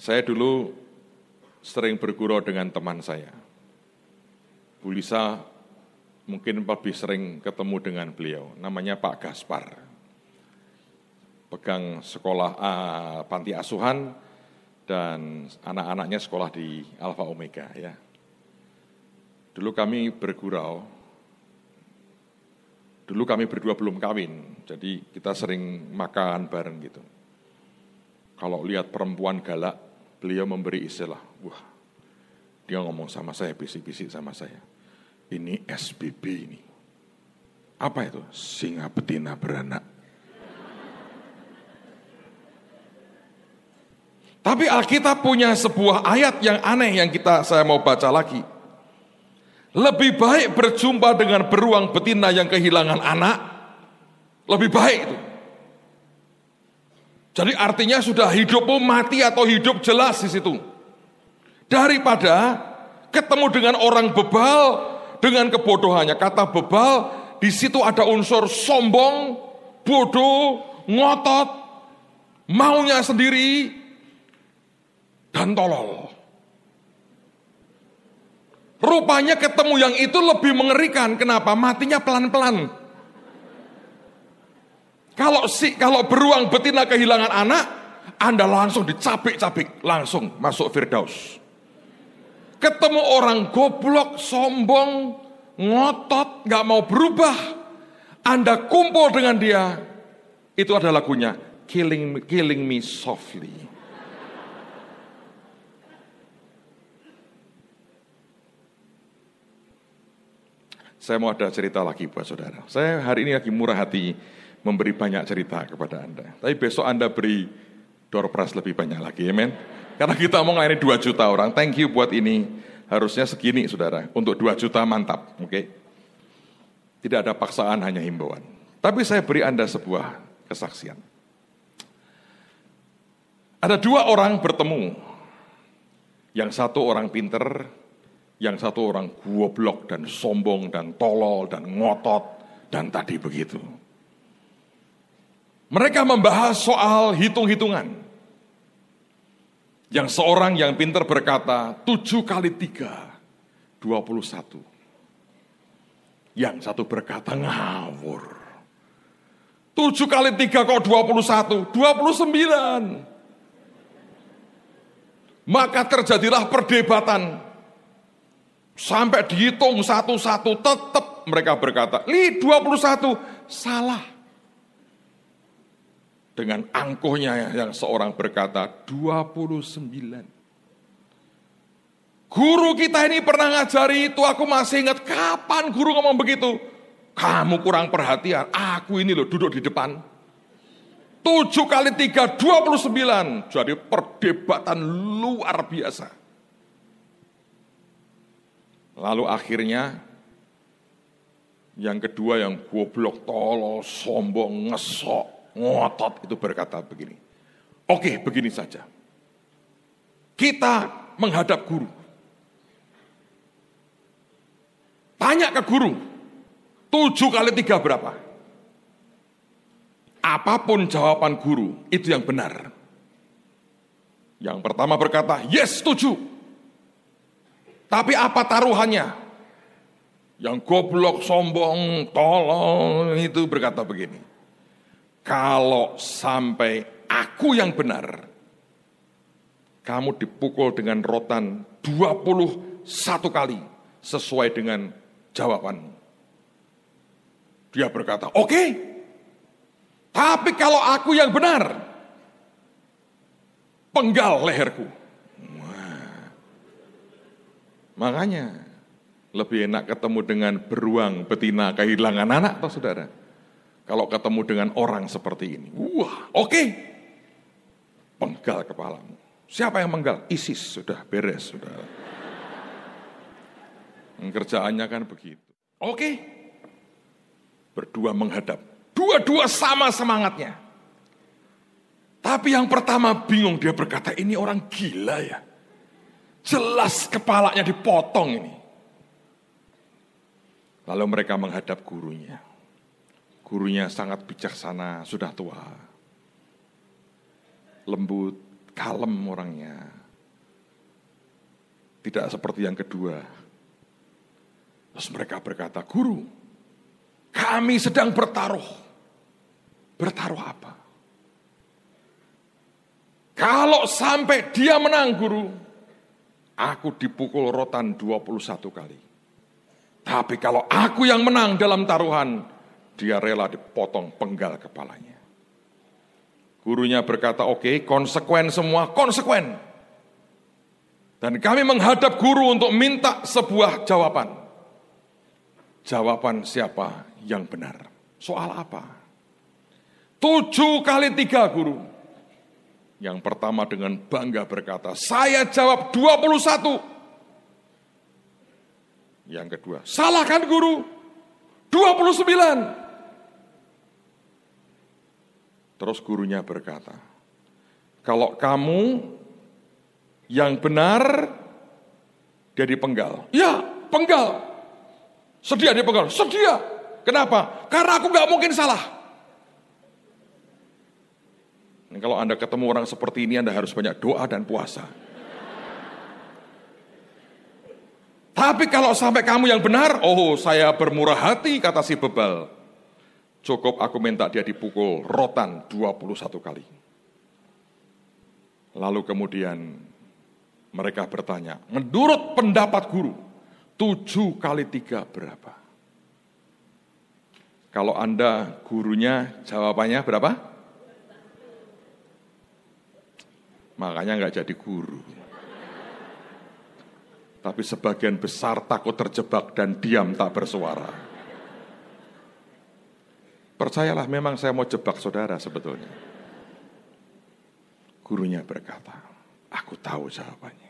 A: Saya dulu sering bergurau dengan teman saya. Bu Lisa mungkin lebih sering ketemu dengan beliau, namanya Pak Gaspar. Pegang sekolah uh, panti asuhan, dan anak-anaknya sekolah di Alfa Omega ya. Dulu kami bergurau, dulu kami berdua belum kawin, jadi kita sering makan bareng gitu. Kalau lihat perempuan galak, beliau memberi istilah, wah dia ngomong sama saya, bisik-bisik sama saya. Ini SBB ini. Apa itu? Singa betina beranak. Tapi Alkitab punya sebuah ayat yang aneh yang kita saya mau baca lagi. Lebih baik berjumpa dengan beruang betina yang kehilangan anak, lebih baik itu. Jadi artinya sudah hidupmu mati atau hidup jelas di situ. Daripada ketemu dengan orang bebal dengan kebodohannya. Kata bebal di situ ada unsur sombong, bodoh, ngotot, maunya sendiri, dan tolol. Rupanya ketemu yang itu lebih mengerikan. Kenapa? Matinya pelan-pelan. Kalau si kalau beruang betina kehilangan anak, Anda langsung dicapik-capik, langsung masuk Firdaus. Ketemu orang goblok, sombong, ngotot, nggak mau berubah, Anda kumpul dengan dia. Itu adalah lagunya, Killing, killing Me Softly. Saya mau ada cerita lagi buat saudara. Saya hari ini lagi murah hati memberi banyak cerita kepada Anda. Tapi besok Anda beri door prize lebih banyak lagi, amen. Karena kita mau melayani 2 juta orang. Thank you buat ini. Harusnya segini, saudara. Untuk 2 juta mantap, oke. Okay? Tidak ada paksaan, hanya himbauan. Tapi saya beri Anda sebuah kesaksian. Ada dua orang bertemu. Yang satu orang pinter, yang satu orang goblok dan sombong dan tolol dan ngotot dan tadi begitu. Mereka membahas soal hitung-hitungan. Yang seorang yang pintar berkata, tujuh kali tiga dua puluh satu. Yang satu berkata, ngawur. tujuh kali tiga kok dua dua puluh satu, puluh sembilan. Maka terjadilah perdebatan Sampai dihitung satu-satu tetap mereka berkata, li 21 salah. Dengan angkuhnya yang seorang berkata 29. Guru kita ini pernah ngajari itu, aku masih ingat kapan guru ngomong begitu. Kamu kurang perhatian, aku ini loh duduk di depan. 7 kali 3, 29. Jadi perdebatan luar biasa. Lalu akhirnya yang kedua yang goblok, tolol, sombong, ngesok, ngotot itu berkata begini. Oke, begini saja. Kita menghadap guru. Tanya ke guru, tujuh kali tiga berapa? Apapun jawaban guru, itu yang benar. Yang pertama berkata, yes, tujuh. Tapi apa taruhannya? Yang goblok, sombong, tolong itu berkata begini. Kalau sampai aku yang benar, kamu dipukul dengan rotan 21 kali sesuai dengan jawaban Dia berkata, oke. Okay, tapi kalau aku yang benar, penggal leherku. Makanya lebih enak ketemu dengan beruang betina kehilangan anak atau saudara. Kalau ketemu dengan orang seperti ini, wah oke, okay. penggal kepalamu. Siapa yang menggal? ISIS sudah beres saudara. Hmm, kerjaannya kan begitu. Oke, berdua menghadap. Dua-dua sama semangatnya. Tapi yang pertama bingung dia berkata ini orang gila ya. Jelas kepalanya dipotong ini. Lalu mereka menghadap gurunya. Gurunya sangat bijaksana, sudah tua. Lembut, kalem orangnya. Tidak seperti yang kedua. Terus mereka berkata, Guru, kami sedang bertaruh. Bertaruh apa? Kalau sampai dia menang guru, Aku dipukul rotan 21 kali. Tapi kalau aku yang menang dalam taruhan, dia rela dipotong penggal kepalanya. Gurunya berkata, oke, okay, konsekuen semua, konsekuen. Dan kami menghadap guru untuk minta sebuah jawaban. Jawaban siapa yang benar? Soal apa? Tujuh kali tiga guru. Yang pertama dengan bangga berkata, saya jawab 21. Yang kedua, salahkan guru 29. Terus gurunya berkata, kalau kamu yang benar jadi penggal. Ya, penggal. Sedia dia penggal. Sedia. Kenapa? Karena aku gak mungkin salah. Dan kalau Anda ketemu orang seperti ini, Anda harus banyak doa dan puasa. Tapi kalau sampai kamu yang benar, oh saya bermurah hati, kata si bebal. Cukup aku minta dia dipukul rotan 21 kali. Lalu kemudian mereka bertanya, menurut pendapat guru, tujuh kali tiga berapa? Kalau Anda gurunya jawabannya berapa? Makanya nggak jadi guru. Tapi sebagian besar takut terjebak dan diam tak bersuara. Percayalah memang saya mau jebak saudara sebetulnya. Gurunya berkata, aku tahu jawabannya.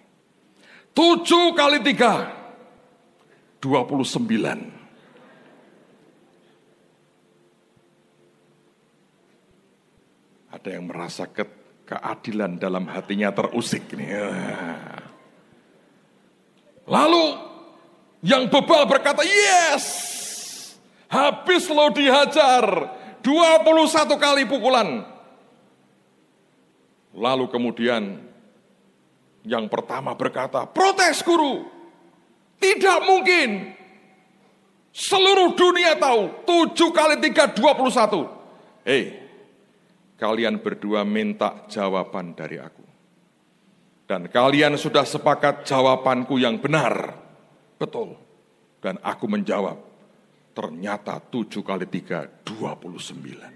A: Tujuh kali tiga, dua puluh sembilan. Ada yang merasa ket keadilan dalam hatinya terusik nih. Ya. Lalu yang bebal berkata, "Yes." Habis lo dihajar 21 kali pukulan. Lalu kemudian yang pertama berkata, "Protes guru. Tidak mungkin. Seluruh dunia tahu, 7 kali 3 21." Eh, hey, kalian berdua minta jawaban dari aku. Dan kalian sudah sepakat jawabanku yang benar. Betul. Dan aku menjawab, ternyata tujuh kali tiga dua puluh sembilan.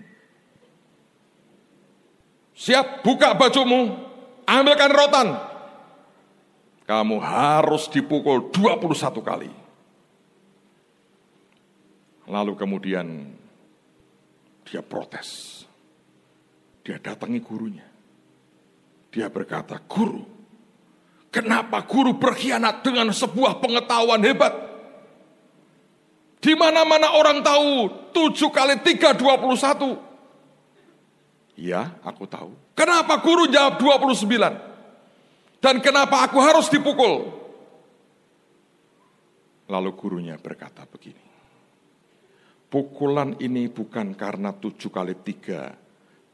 A: Siap, buka bajumu, ambilkan rotan. Kamu harus dipukul 21 kali. Lalu kemudian dia protes. Dia datangi gurunya. Dia berkata, guru, kenapa guru berkhianat dengan sebuah pengetahuan hebat? Di mana-mana orang tahu tujuh kali tiga dua puluh satu. ya aku tahu. Kenapa guru jawab sembilan. Dan kenapa aku harus dipukul? Lalu gurunya berkata begini. Pukulan ini bukan karena tujuh kali tiga.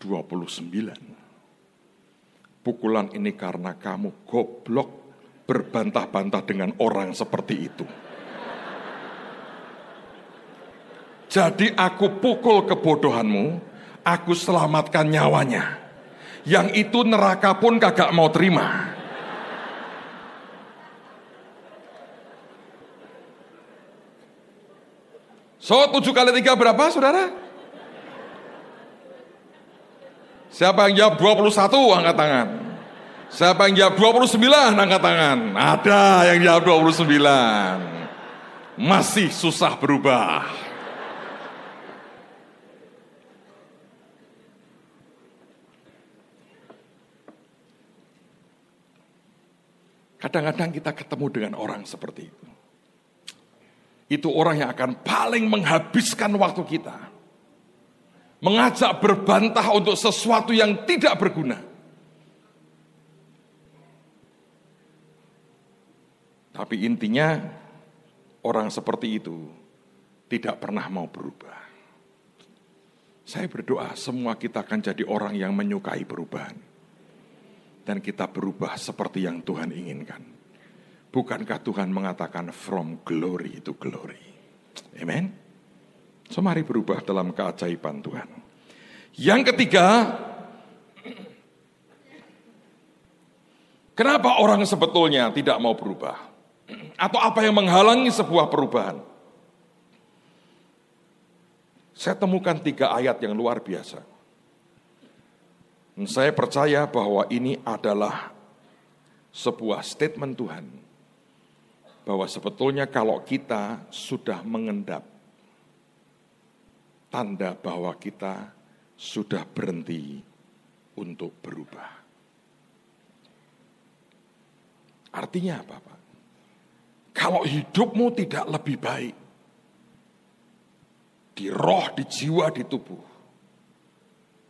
A: 29. Pukulan ini karena kamu goblok berbantah-bantah dengan orang seperti itu. Jadi aku pukul kebodohanmu, aku selamatkan nyawanya. Yang itu neraka pun kagak mau terima. So, tujuh kali tiga berapa saudara? Siapa yang jawab 21 angkat tangan. Siapa yang jawab 29 angkat tangan. Ada yang jawab 29. Masih susah berubah. Kadang-kadang kita ketemu dengan orang seperti itu. Itu orang yang akan paling menghabiskan waktu kita mengajak berbantah untuk sesuatu yang tidak berguna. Tapi intinya, orang seperti itu tidak pernah mau berubah. Saya berdoa, semua kita akan jadi orang yang menyukai perubahan, dan kita berubah seperti yang Tuhan inginkan. Bukankah Tuhan mengatakan, "From glory to glory"? Amen. So mari berubah dalam keajaiban Tuhan. Yang ketiga, kenapa orang sebetulnya tidak mau berubah? Atau apa yang menghalangi sebuah perubahan? Saya temukan tiga ayat yang luar biasa. Hmm, saya percaya bahwa ini adalah sebuah statement Tuhan bahwa sebetulnya kalau kita sudah mengendap tanda bahwa kita sudah berhenti untuk berubah. Artinya apa, Pak? Kalau hidupmu tidak lebih baik di roh, di jiwa, di tubuh.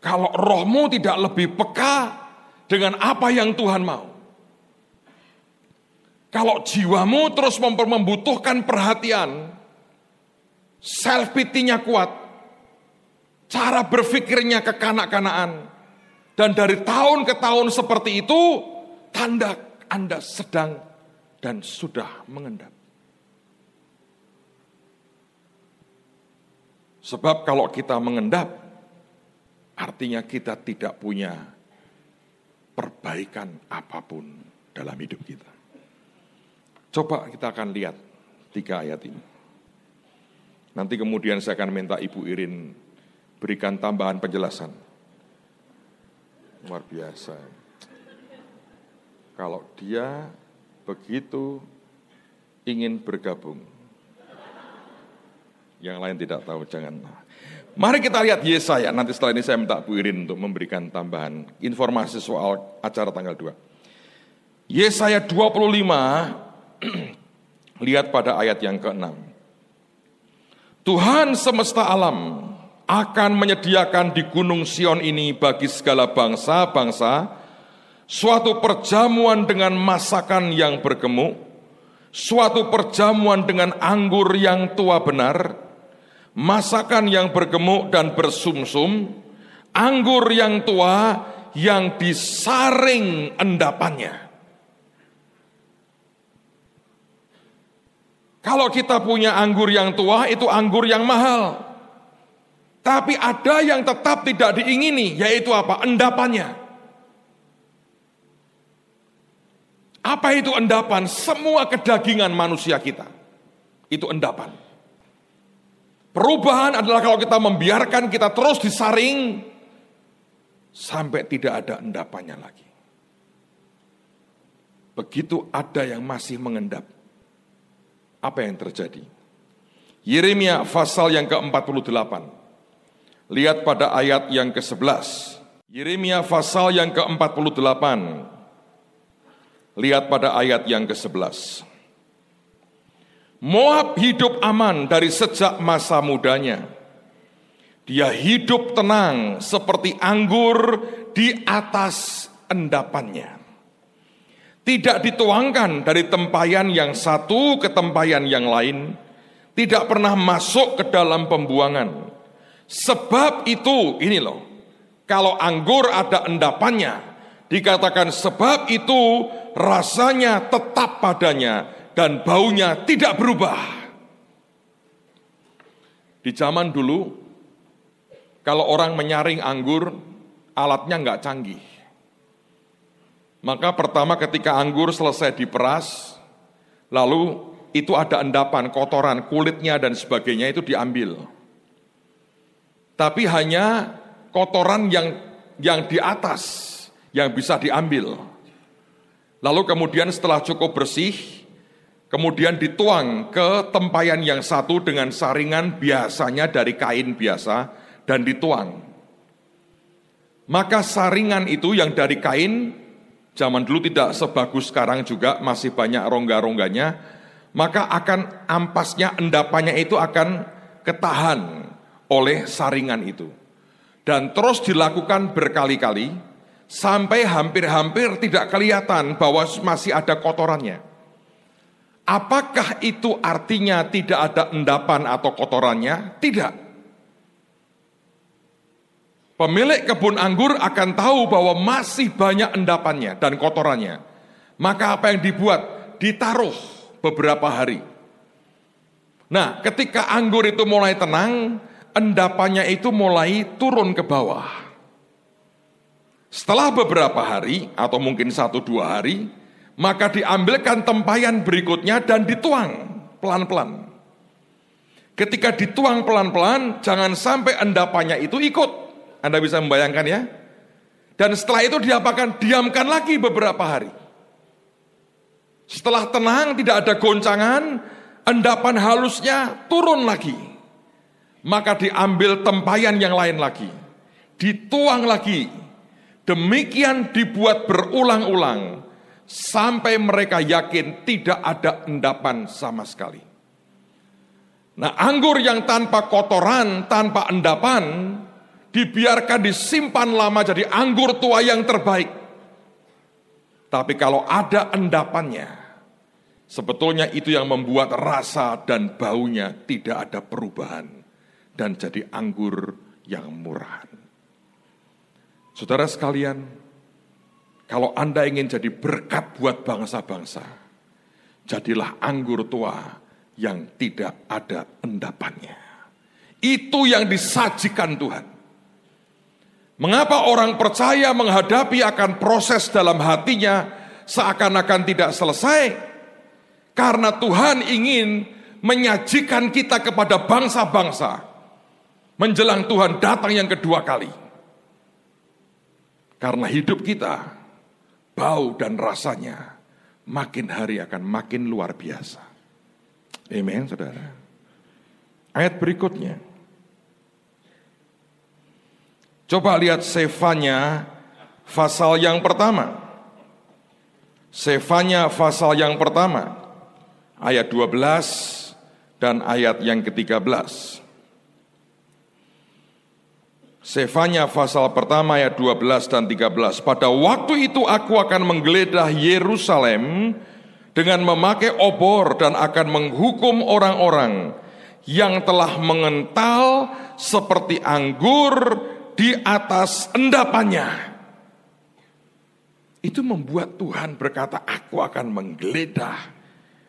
A: Kalau rohmu tidak lebih peka dengan apa yang Tuhan mau. Kalau jiwamu terus membutuhkan perhatian, self pity-nya kuat, cara berpikirnya kekanak-kanaan. Dan dari tahun ke tahun seperti itu, tanda Anda sedang dan sudah mengendap. Sebab kalau kita mengendap, artinya kita tidak punya perbaikan apapun dalam hidup kita. Coba kita akan lihat tiga ayat ini. Nanti kemudian saya akan minta Ibu Irin berikan tambahan penjelasan. Luar biasa. Kalau dia begitu ingin bergabung, yang lain tidak tahu, jangan. Mari kita lihat Yesaya. Nanti setelah ini saya minta Bu Irin untuk memberikan tambahan informasi soal acara tanggal 2. Yesaya 25, *clears throat* lihat pada ayat yang ke-6. Tuhan semesta alam akan menyediakan di Gunung Sion ini bagi segala bangsa-bangsa suatu perjamuan dengan masakan yang bergemuk, suatu perjamuan dengan anggur yang tua benar, masakan yang bergemuk dan bersumsum, anggur yang tua yang disaring endapannya. Kalau kita punya anggur yang tua, itu anggur yang mahal. Tapi ada yang tetap tidak diingini, yaitu apa? Endapannya. Apa itu endapan? Semua kedagingan manusia kita. Itu endapan. Perubahan adalah kalau kita membiarkan kita terus disaring sampai tidak ada endapannya lagi. Begitu ada yang masih mengendap, apa yang terjadi? Yeremia pasal yang ke-48. Lihat pada ayat yang ke-11. Yeremia pasal yang ke-48. Lihat pada ayat yang ke-11. Moab hidup aman dari sejak masa mudanya. Dia hidup tenang seperti anggur di atas endapannya. Tidak dituangkan dari tempayan yang satu ke tempayan yang lain. Tidak pernah masuk ke dalam pembuangan. Sebab itu, ini loh, kalau anggur ada endapannya, dikatakan sebab itu rasanya tetap padanya dan baunya tidak berubah. Di zaman dulu, kalau orang menyaring anggur, alatnya nggak canggih. Maka pertama ketika anggur selesai diperas, lalu itu ada endapan, kotoran, kulitnya dan sebagainya itu diambil. Tapi hanya kotoran yang yang di atas yang bisa diambil. Lalu kemudian setelah cukup bersih, kemudian dituang ke tempayan yang satu dengan saringan biasanya dari kain biasa dan dituang. Maka saringan itu yang dari kain zaman dulu tidak sebagus sekarang juga masih banyak rongga-rongganya, maka akan ampasnya endapannya itu akan ketahan oleh saringan itu. Dan terus dilakukan berkali-kali sampai hampir-hampir tidak kelihatan bahwa masih ada kotorannya. Apakah itu artinya tidak ada endapan atau kotorannya? Tidak. Pemilik kebun anggur akan tahu bahwa masih banyak endapannya dan kotorannya. Maka apa yang dibuat? Ditaruh beberapa hari. Nah, ketika anggur itu mulai tenang, endapannya itu mulai turun ke bawah. Setelah beberapa hari atau mungkin satu dua hari, maka diambilkan tempayan berikutnya dan dituang pelan-pelan. Ketika dituang pelan-pelan, jangan sampai endapannya itu ikut. Anda bisa membayangkan ya? Dan setelah itu diapakan? Diamkan lagi beberapa hari. Setelah tenang, tidak ada goncangan, endapan halusnya turun lagi maka diambil tempayan yang lain lagi, dituang lagi. Demikian dibuat berulang-ulang sampai mereka yakin tidak ada endapan sama sekali. Nah, anggur yang tanpa kotoran, tanpa endapan, dibiarkan disimpan lama jadi anggur tua yang terbaik. Tapi kalau ada endapannya, sebetulnya itu yang membuat rasa dan baunya tidak ada perubahan dan jadi anggur yang murahan. Saudara sekalian, kalau Anda ingin jadi berkat buat bangsa-bangsa, jadilah anggur tua yang tidak ada endapannya. Itu yang disajikan Tuhan. Mengapa orang percaya menghadapi akan proses dalam hatinya seakan-akan tidak selesai? Karena Tuhan ingin menyajikan kita kepada bangsa-bangsa menjelang Tuhan datang yang kedua kali. Karena hidup kita, bau dan rasanya makin hari akan makin luar biasa. Amin, saudara. Ayat berikutnya. Coba lihat Sefanya pasal yang pertama. Sefanya pasal yang pertama. Ayat 12 dan ayat yang ke-13. Sefanya pasal pertama ayat 12 dan 13. Pada waktu itu aku akan menggeledah Yerusalem dengan memakai obor dan akan menghukum orang-orang yang telah mengental seperti anggur di atas endapannya. Itu membuat Tuhan berkata, aku akan menggeledah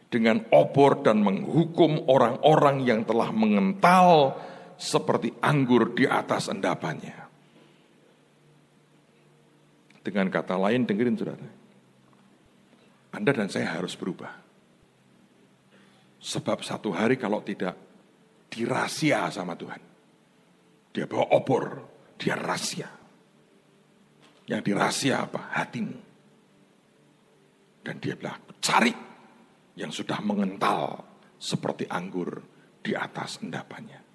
A: dengan obor dan menghukum orang-orang yang telah mengental seperti anggur di atas endapannya. Dengan kata lain, dengerin saudara. Anda dan saya harus berubah. Sebab satu hari kalau tidak dirahsia sama Tuhan. Dia bawa obor, dia rahasia. Yang dirahsia apa? Hatimu. Dan dia bilang, cari yang sudah mengental seperti anggur di atas endapannya.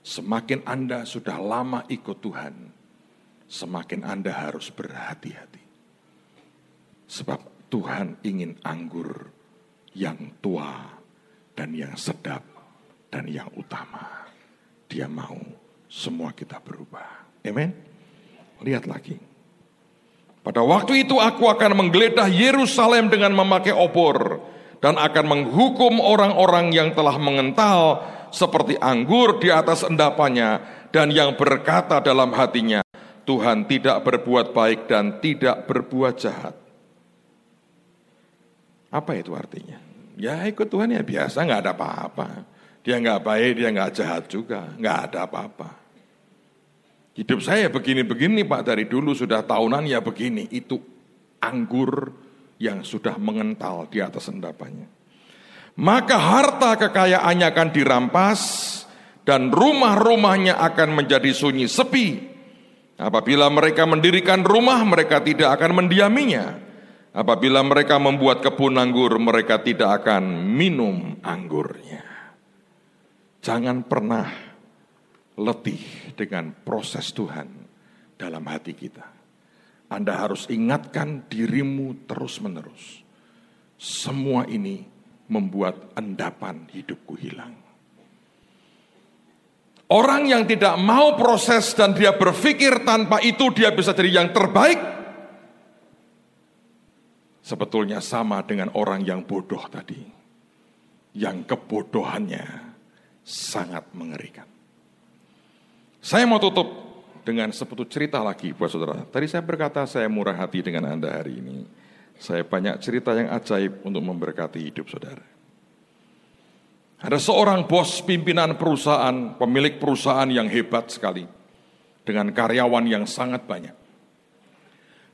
A: Semakin Anda sudah lama ikut Tuhan, semakin Anda harus berhati-hati. Sebab Tuhan ingin anggur yang tua dan yang sedap dan yang utama. Dia mau semua kita berubah. Amin. Lihat lagi. Pada waktu itu aku akan menggeledah Yerusalem dengan memakai obor dan akan menghukum orang-orang yang telah mengental seperti anggur di atas endapannya dan yang berkata dalam hatinya, Tuhan tidak berbuat baik dan tidak berbuat jahat. Apa itu artinya? Ya ikut Tuhan ya biasa, nggak ada apa-apa. Dia nggak baik, dia nggak jahat juga, nggak ada apa-apa. Hidup saya begini-begini Pak dari dulu sudah tahunan ya begini. Itu anggur yang sudah mengental di atas endapannya maka harta kekayaannya akan dirampas dan rumah-rumahnya akan menjadi sunyi sepi. Apabila mereka mendirikan rumah, mereka tidak akan mendiaminya. Apabila mereka membuat kebun anggur, mereka tidak akan minum anggurnya. Jangan pernah letih dengan proses Tuhan dalam hati kita. Anda harus ingatkan dirimu terus-menerus. Semua ini membuat endapan hidupku hilang. Orang yang tidak mau proses dan dia berpikir tanpa itu dia bisa jadi yang terbaik. Sebetulnya sama dengan orang yang bodoh tadi. Yang kebodohannya sangat mengerikan. Saya mau tutup dengan sebetul cerita lagi buat saudara. Tadi saya berkata saya murah hati dengan Anda hari ini. Saya banyak cerita yang ajaib untuk memberkati hidup saudara. Ada seorang bos pimpinan perusahaan, pemilik perusahaan yang hebat sekali, dengan karyawan yang sangat banyak.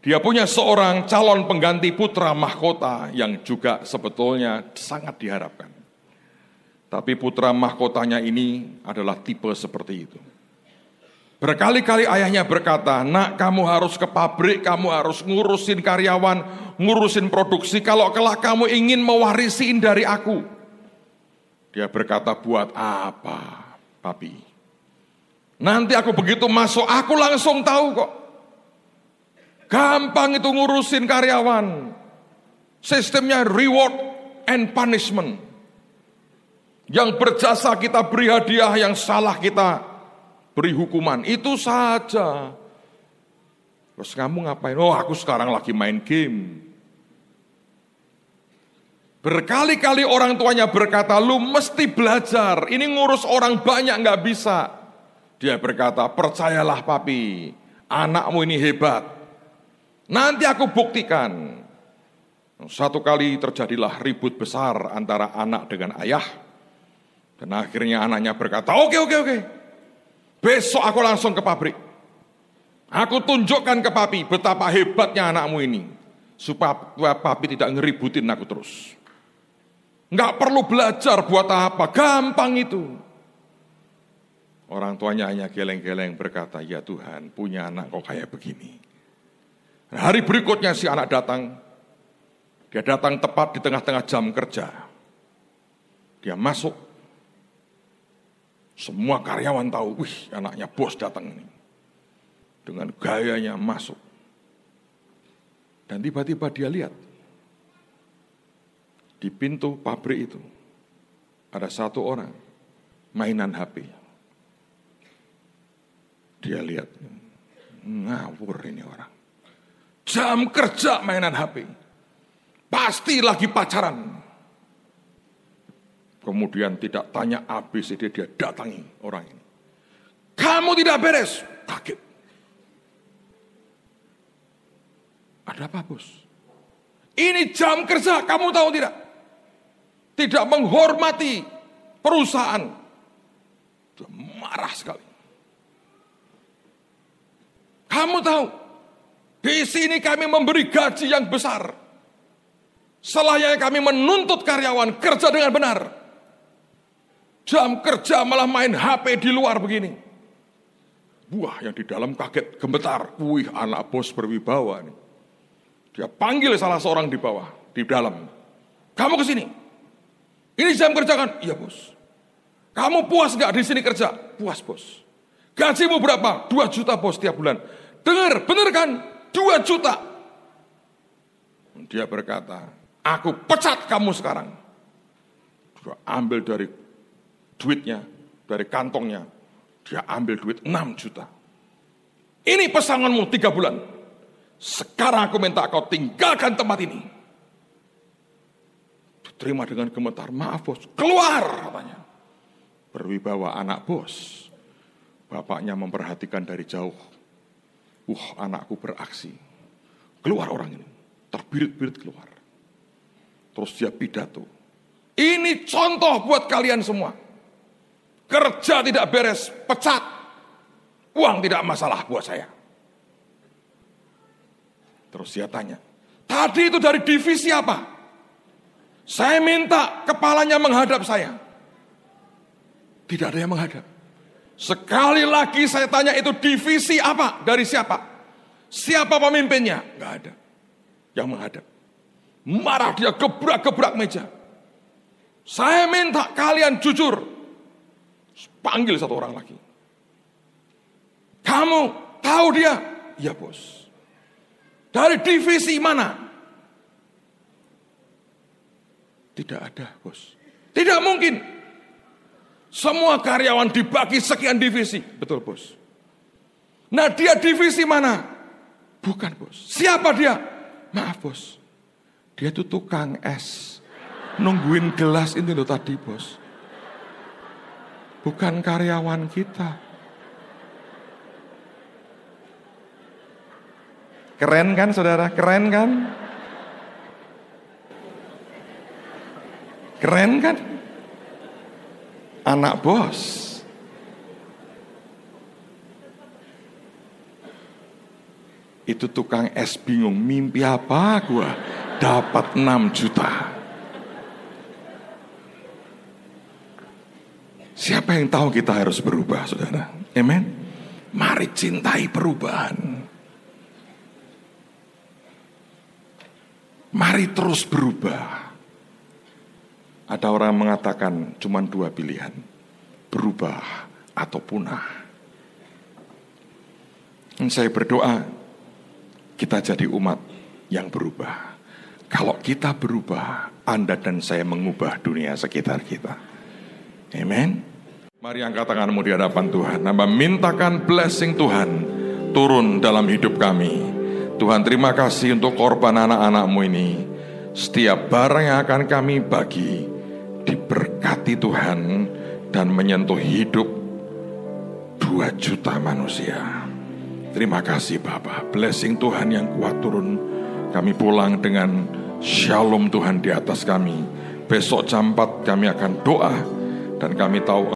A: Dia punya seorang calon pengganti putra mahkota yang juga sebetulnya sangat diharapkan. Tapi putra mahkotanya ini adalah tipe seperti itu. Berkali-kali ayahnya berkata, "Nak, kamu harus ke pabrik, kamu harus ngurusin karyawan, ngurusin produksi kalau kelak kamu ingin mewarisiin dari aku." Dia berkata, "Buat apa, papi? Nanti aku begitu masuk, aku langsung tahu kok. Gampang itu ngurusin karyawan. Sistemnya reward and punishment. Yang berjasa kita beri hadiah, yang salah kita beri hukuman. Itu saja. Terus kamu ngapain? Oh aku sekarang lagi main game. Berkali-kali orang tuanya berkata, lu mesti belajar. Ini ngurus orang banyak nggak bisa. Dia berkata, percayalah papi, anakmu ini hebat. Nanti aku buktikan. Satu kali terjadilah ribut besar antara anak dengan ayah. Dan akhirnya anaknya berkata, oke, oke, oke. Besok aku langsung ke pabrik. Aku tunjukkan ke papi betapa hebatnya anakmu ini. Supaya papi tidak ngeributin aku terus. Nggak perlu belajar buat apa, gampang itu. Orang tuanya hanya geleng-geleng berkata, ya Tuhan punya anak kok kayak begini. Nah, hari berikutnya si anak datang, dia datang tepat di tengah-tengah jam kerja. Dia masuk, semua karyawan tahu, wih anaknya bos datang ini. Dengan gayanya masuk. Dan tiba-tiba dia lihat. Di pintu pabrik itu. Ada satu orang. Mainan HP. Dia lihat. Ngawur ini orang. Jam kerja mainan HP. Pasti lagi pacaran. Kemudian tidak tanya ABCD dia datangi orang ini. Kamu tidak beres. Kaget. Ada apa bos? Ini jam kerja kamu tahu tidak? Tidak menghormati perusahaan. Dia marah sekali. Kamu tahu, di sini kami memberi gaji yang besar. Selayaknya kami menuntut karyawan kerja dengan benar. Jam kerja malah main HP di luar begini. Buah yang di dalam kaget gemetar. Wih anak bos berwibawa nih. Dia panggil salah seorang di bawah, di dalam. Kamu kesini, Ini jam kerja kan? Iya bos. Kamu puas gak di sini kerja? Puas bos. Gajimu berapa? 2 juta bos tiap bulan. Dengar, bener kan? 2 juta. Dia berkata, aku pecat kamu sekarang. Dia ambil dari duitnya dari kantongnya. Dia ambil duit 6 juta. Ini pesangonmu tiga bulan. Sekarang aku minta kau tinggalkan tempat ini. Diterima dengan gemetar. Maaf bos, keluar katanya. Berwibawa anak bos. Bapaknya memperhatikan dari jauh. Uh, anakku beraksi. Keluar orang ini. Terbirit-birit keluar. Terus dia pidato. Ini contoh buat kalian semua. Kerja tidak beres, pecat. Uang tidak masalah buat saya. Terus dia tanya, tadi itu dari divisi apa? Saya minta kepalanya menghadap saya. Tidak ada yang menghadap. Sekali lagi saya tanya itu divisi apa? Dari siapa? Siapa pemimpinnya? Gak ada. Yang menghadap. Marah dia gebrak-gebrak meja. Saya minta kalian jujur Panggil satu orang lagi. Kamu tahu dia? Iya bos. Dari divisi mana? Tidak ada bos. Tidak mungkin. Semua karyawan dibagi sekian divisi. Betul bos. Nah dia divisi mana? Bukan bos. Siapa dia? Maaf bos. Dia itu tukang es. Nungguin gelas ini loh tadi bos bukan karyawan kita. Keren kan saudara? Keren kan? Keren kan? Anak bos. Itu tukang es bingung, mimpi apa gua dapat 6 juta. Siapa yang tahu kita harus berubah, saudara? Amen. Mari cintai perubahan. Mari terus berubah. Ada orang mengatakan cuma dua pilihan. Berubah atau punah. Dan hmm, saya berdoa kita jadi umat yang berubah. Kalau kita berubah, Anda dan saya mengubah dunia sekitar kita. Amen. Mari angkat tanganmu di hadapan Tuhan. Nama mintakan blessing Tuhan turun dalam hidup kami. Tuhan terima kasih untuk korban anak-anakmu ini. Setiap barang yang akan kami bagi diberkati Tuhan dan menyentuh hidup dua juta manusia. Terima kasih Bapa. Blessing Tuhan yang kuat turun. Kami pulang dengan shalom Tuhan di atas kami. Besok jam 4 kami akan doa dan kami tahu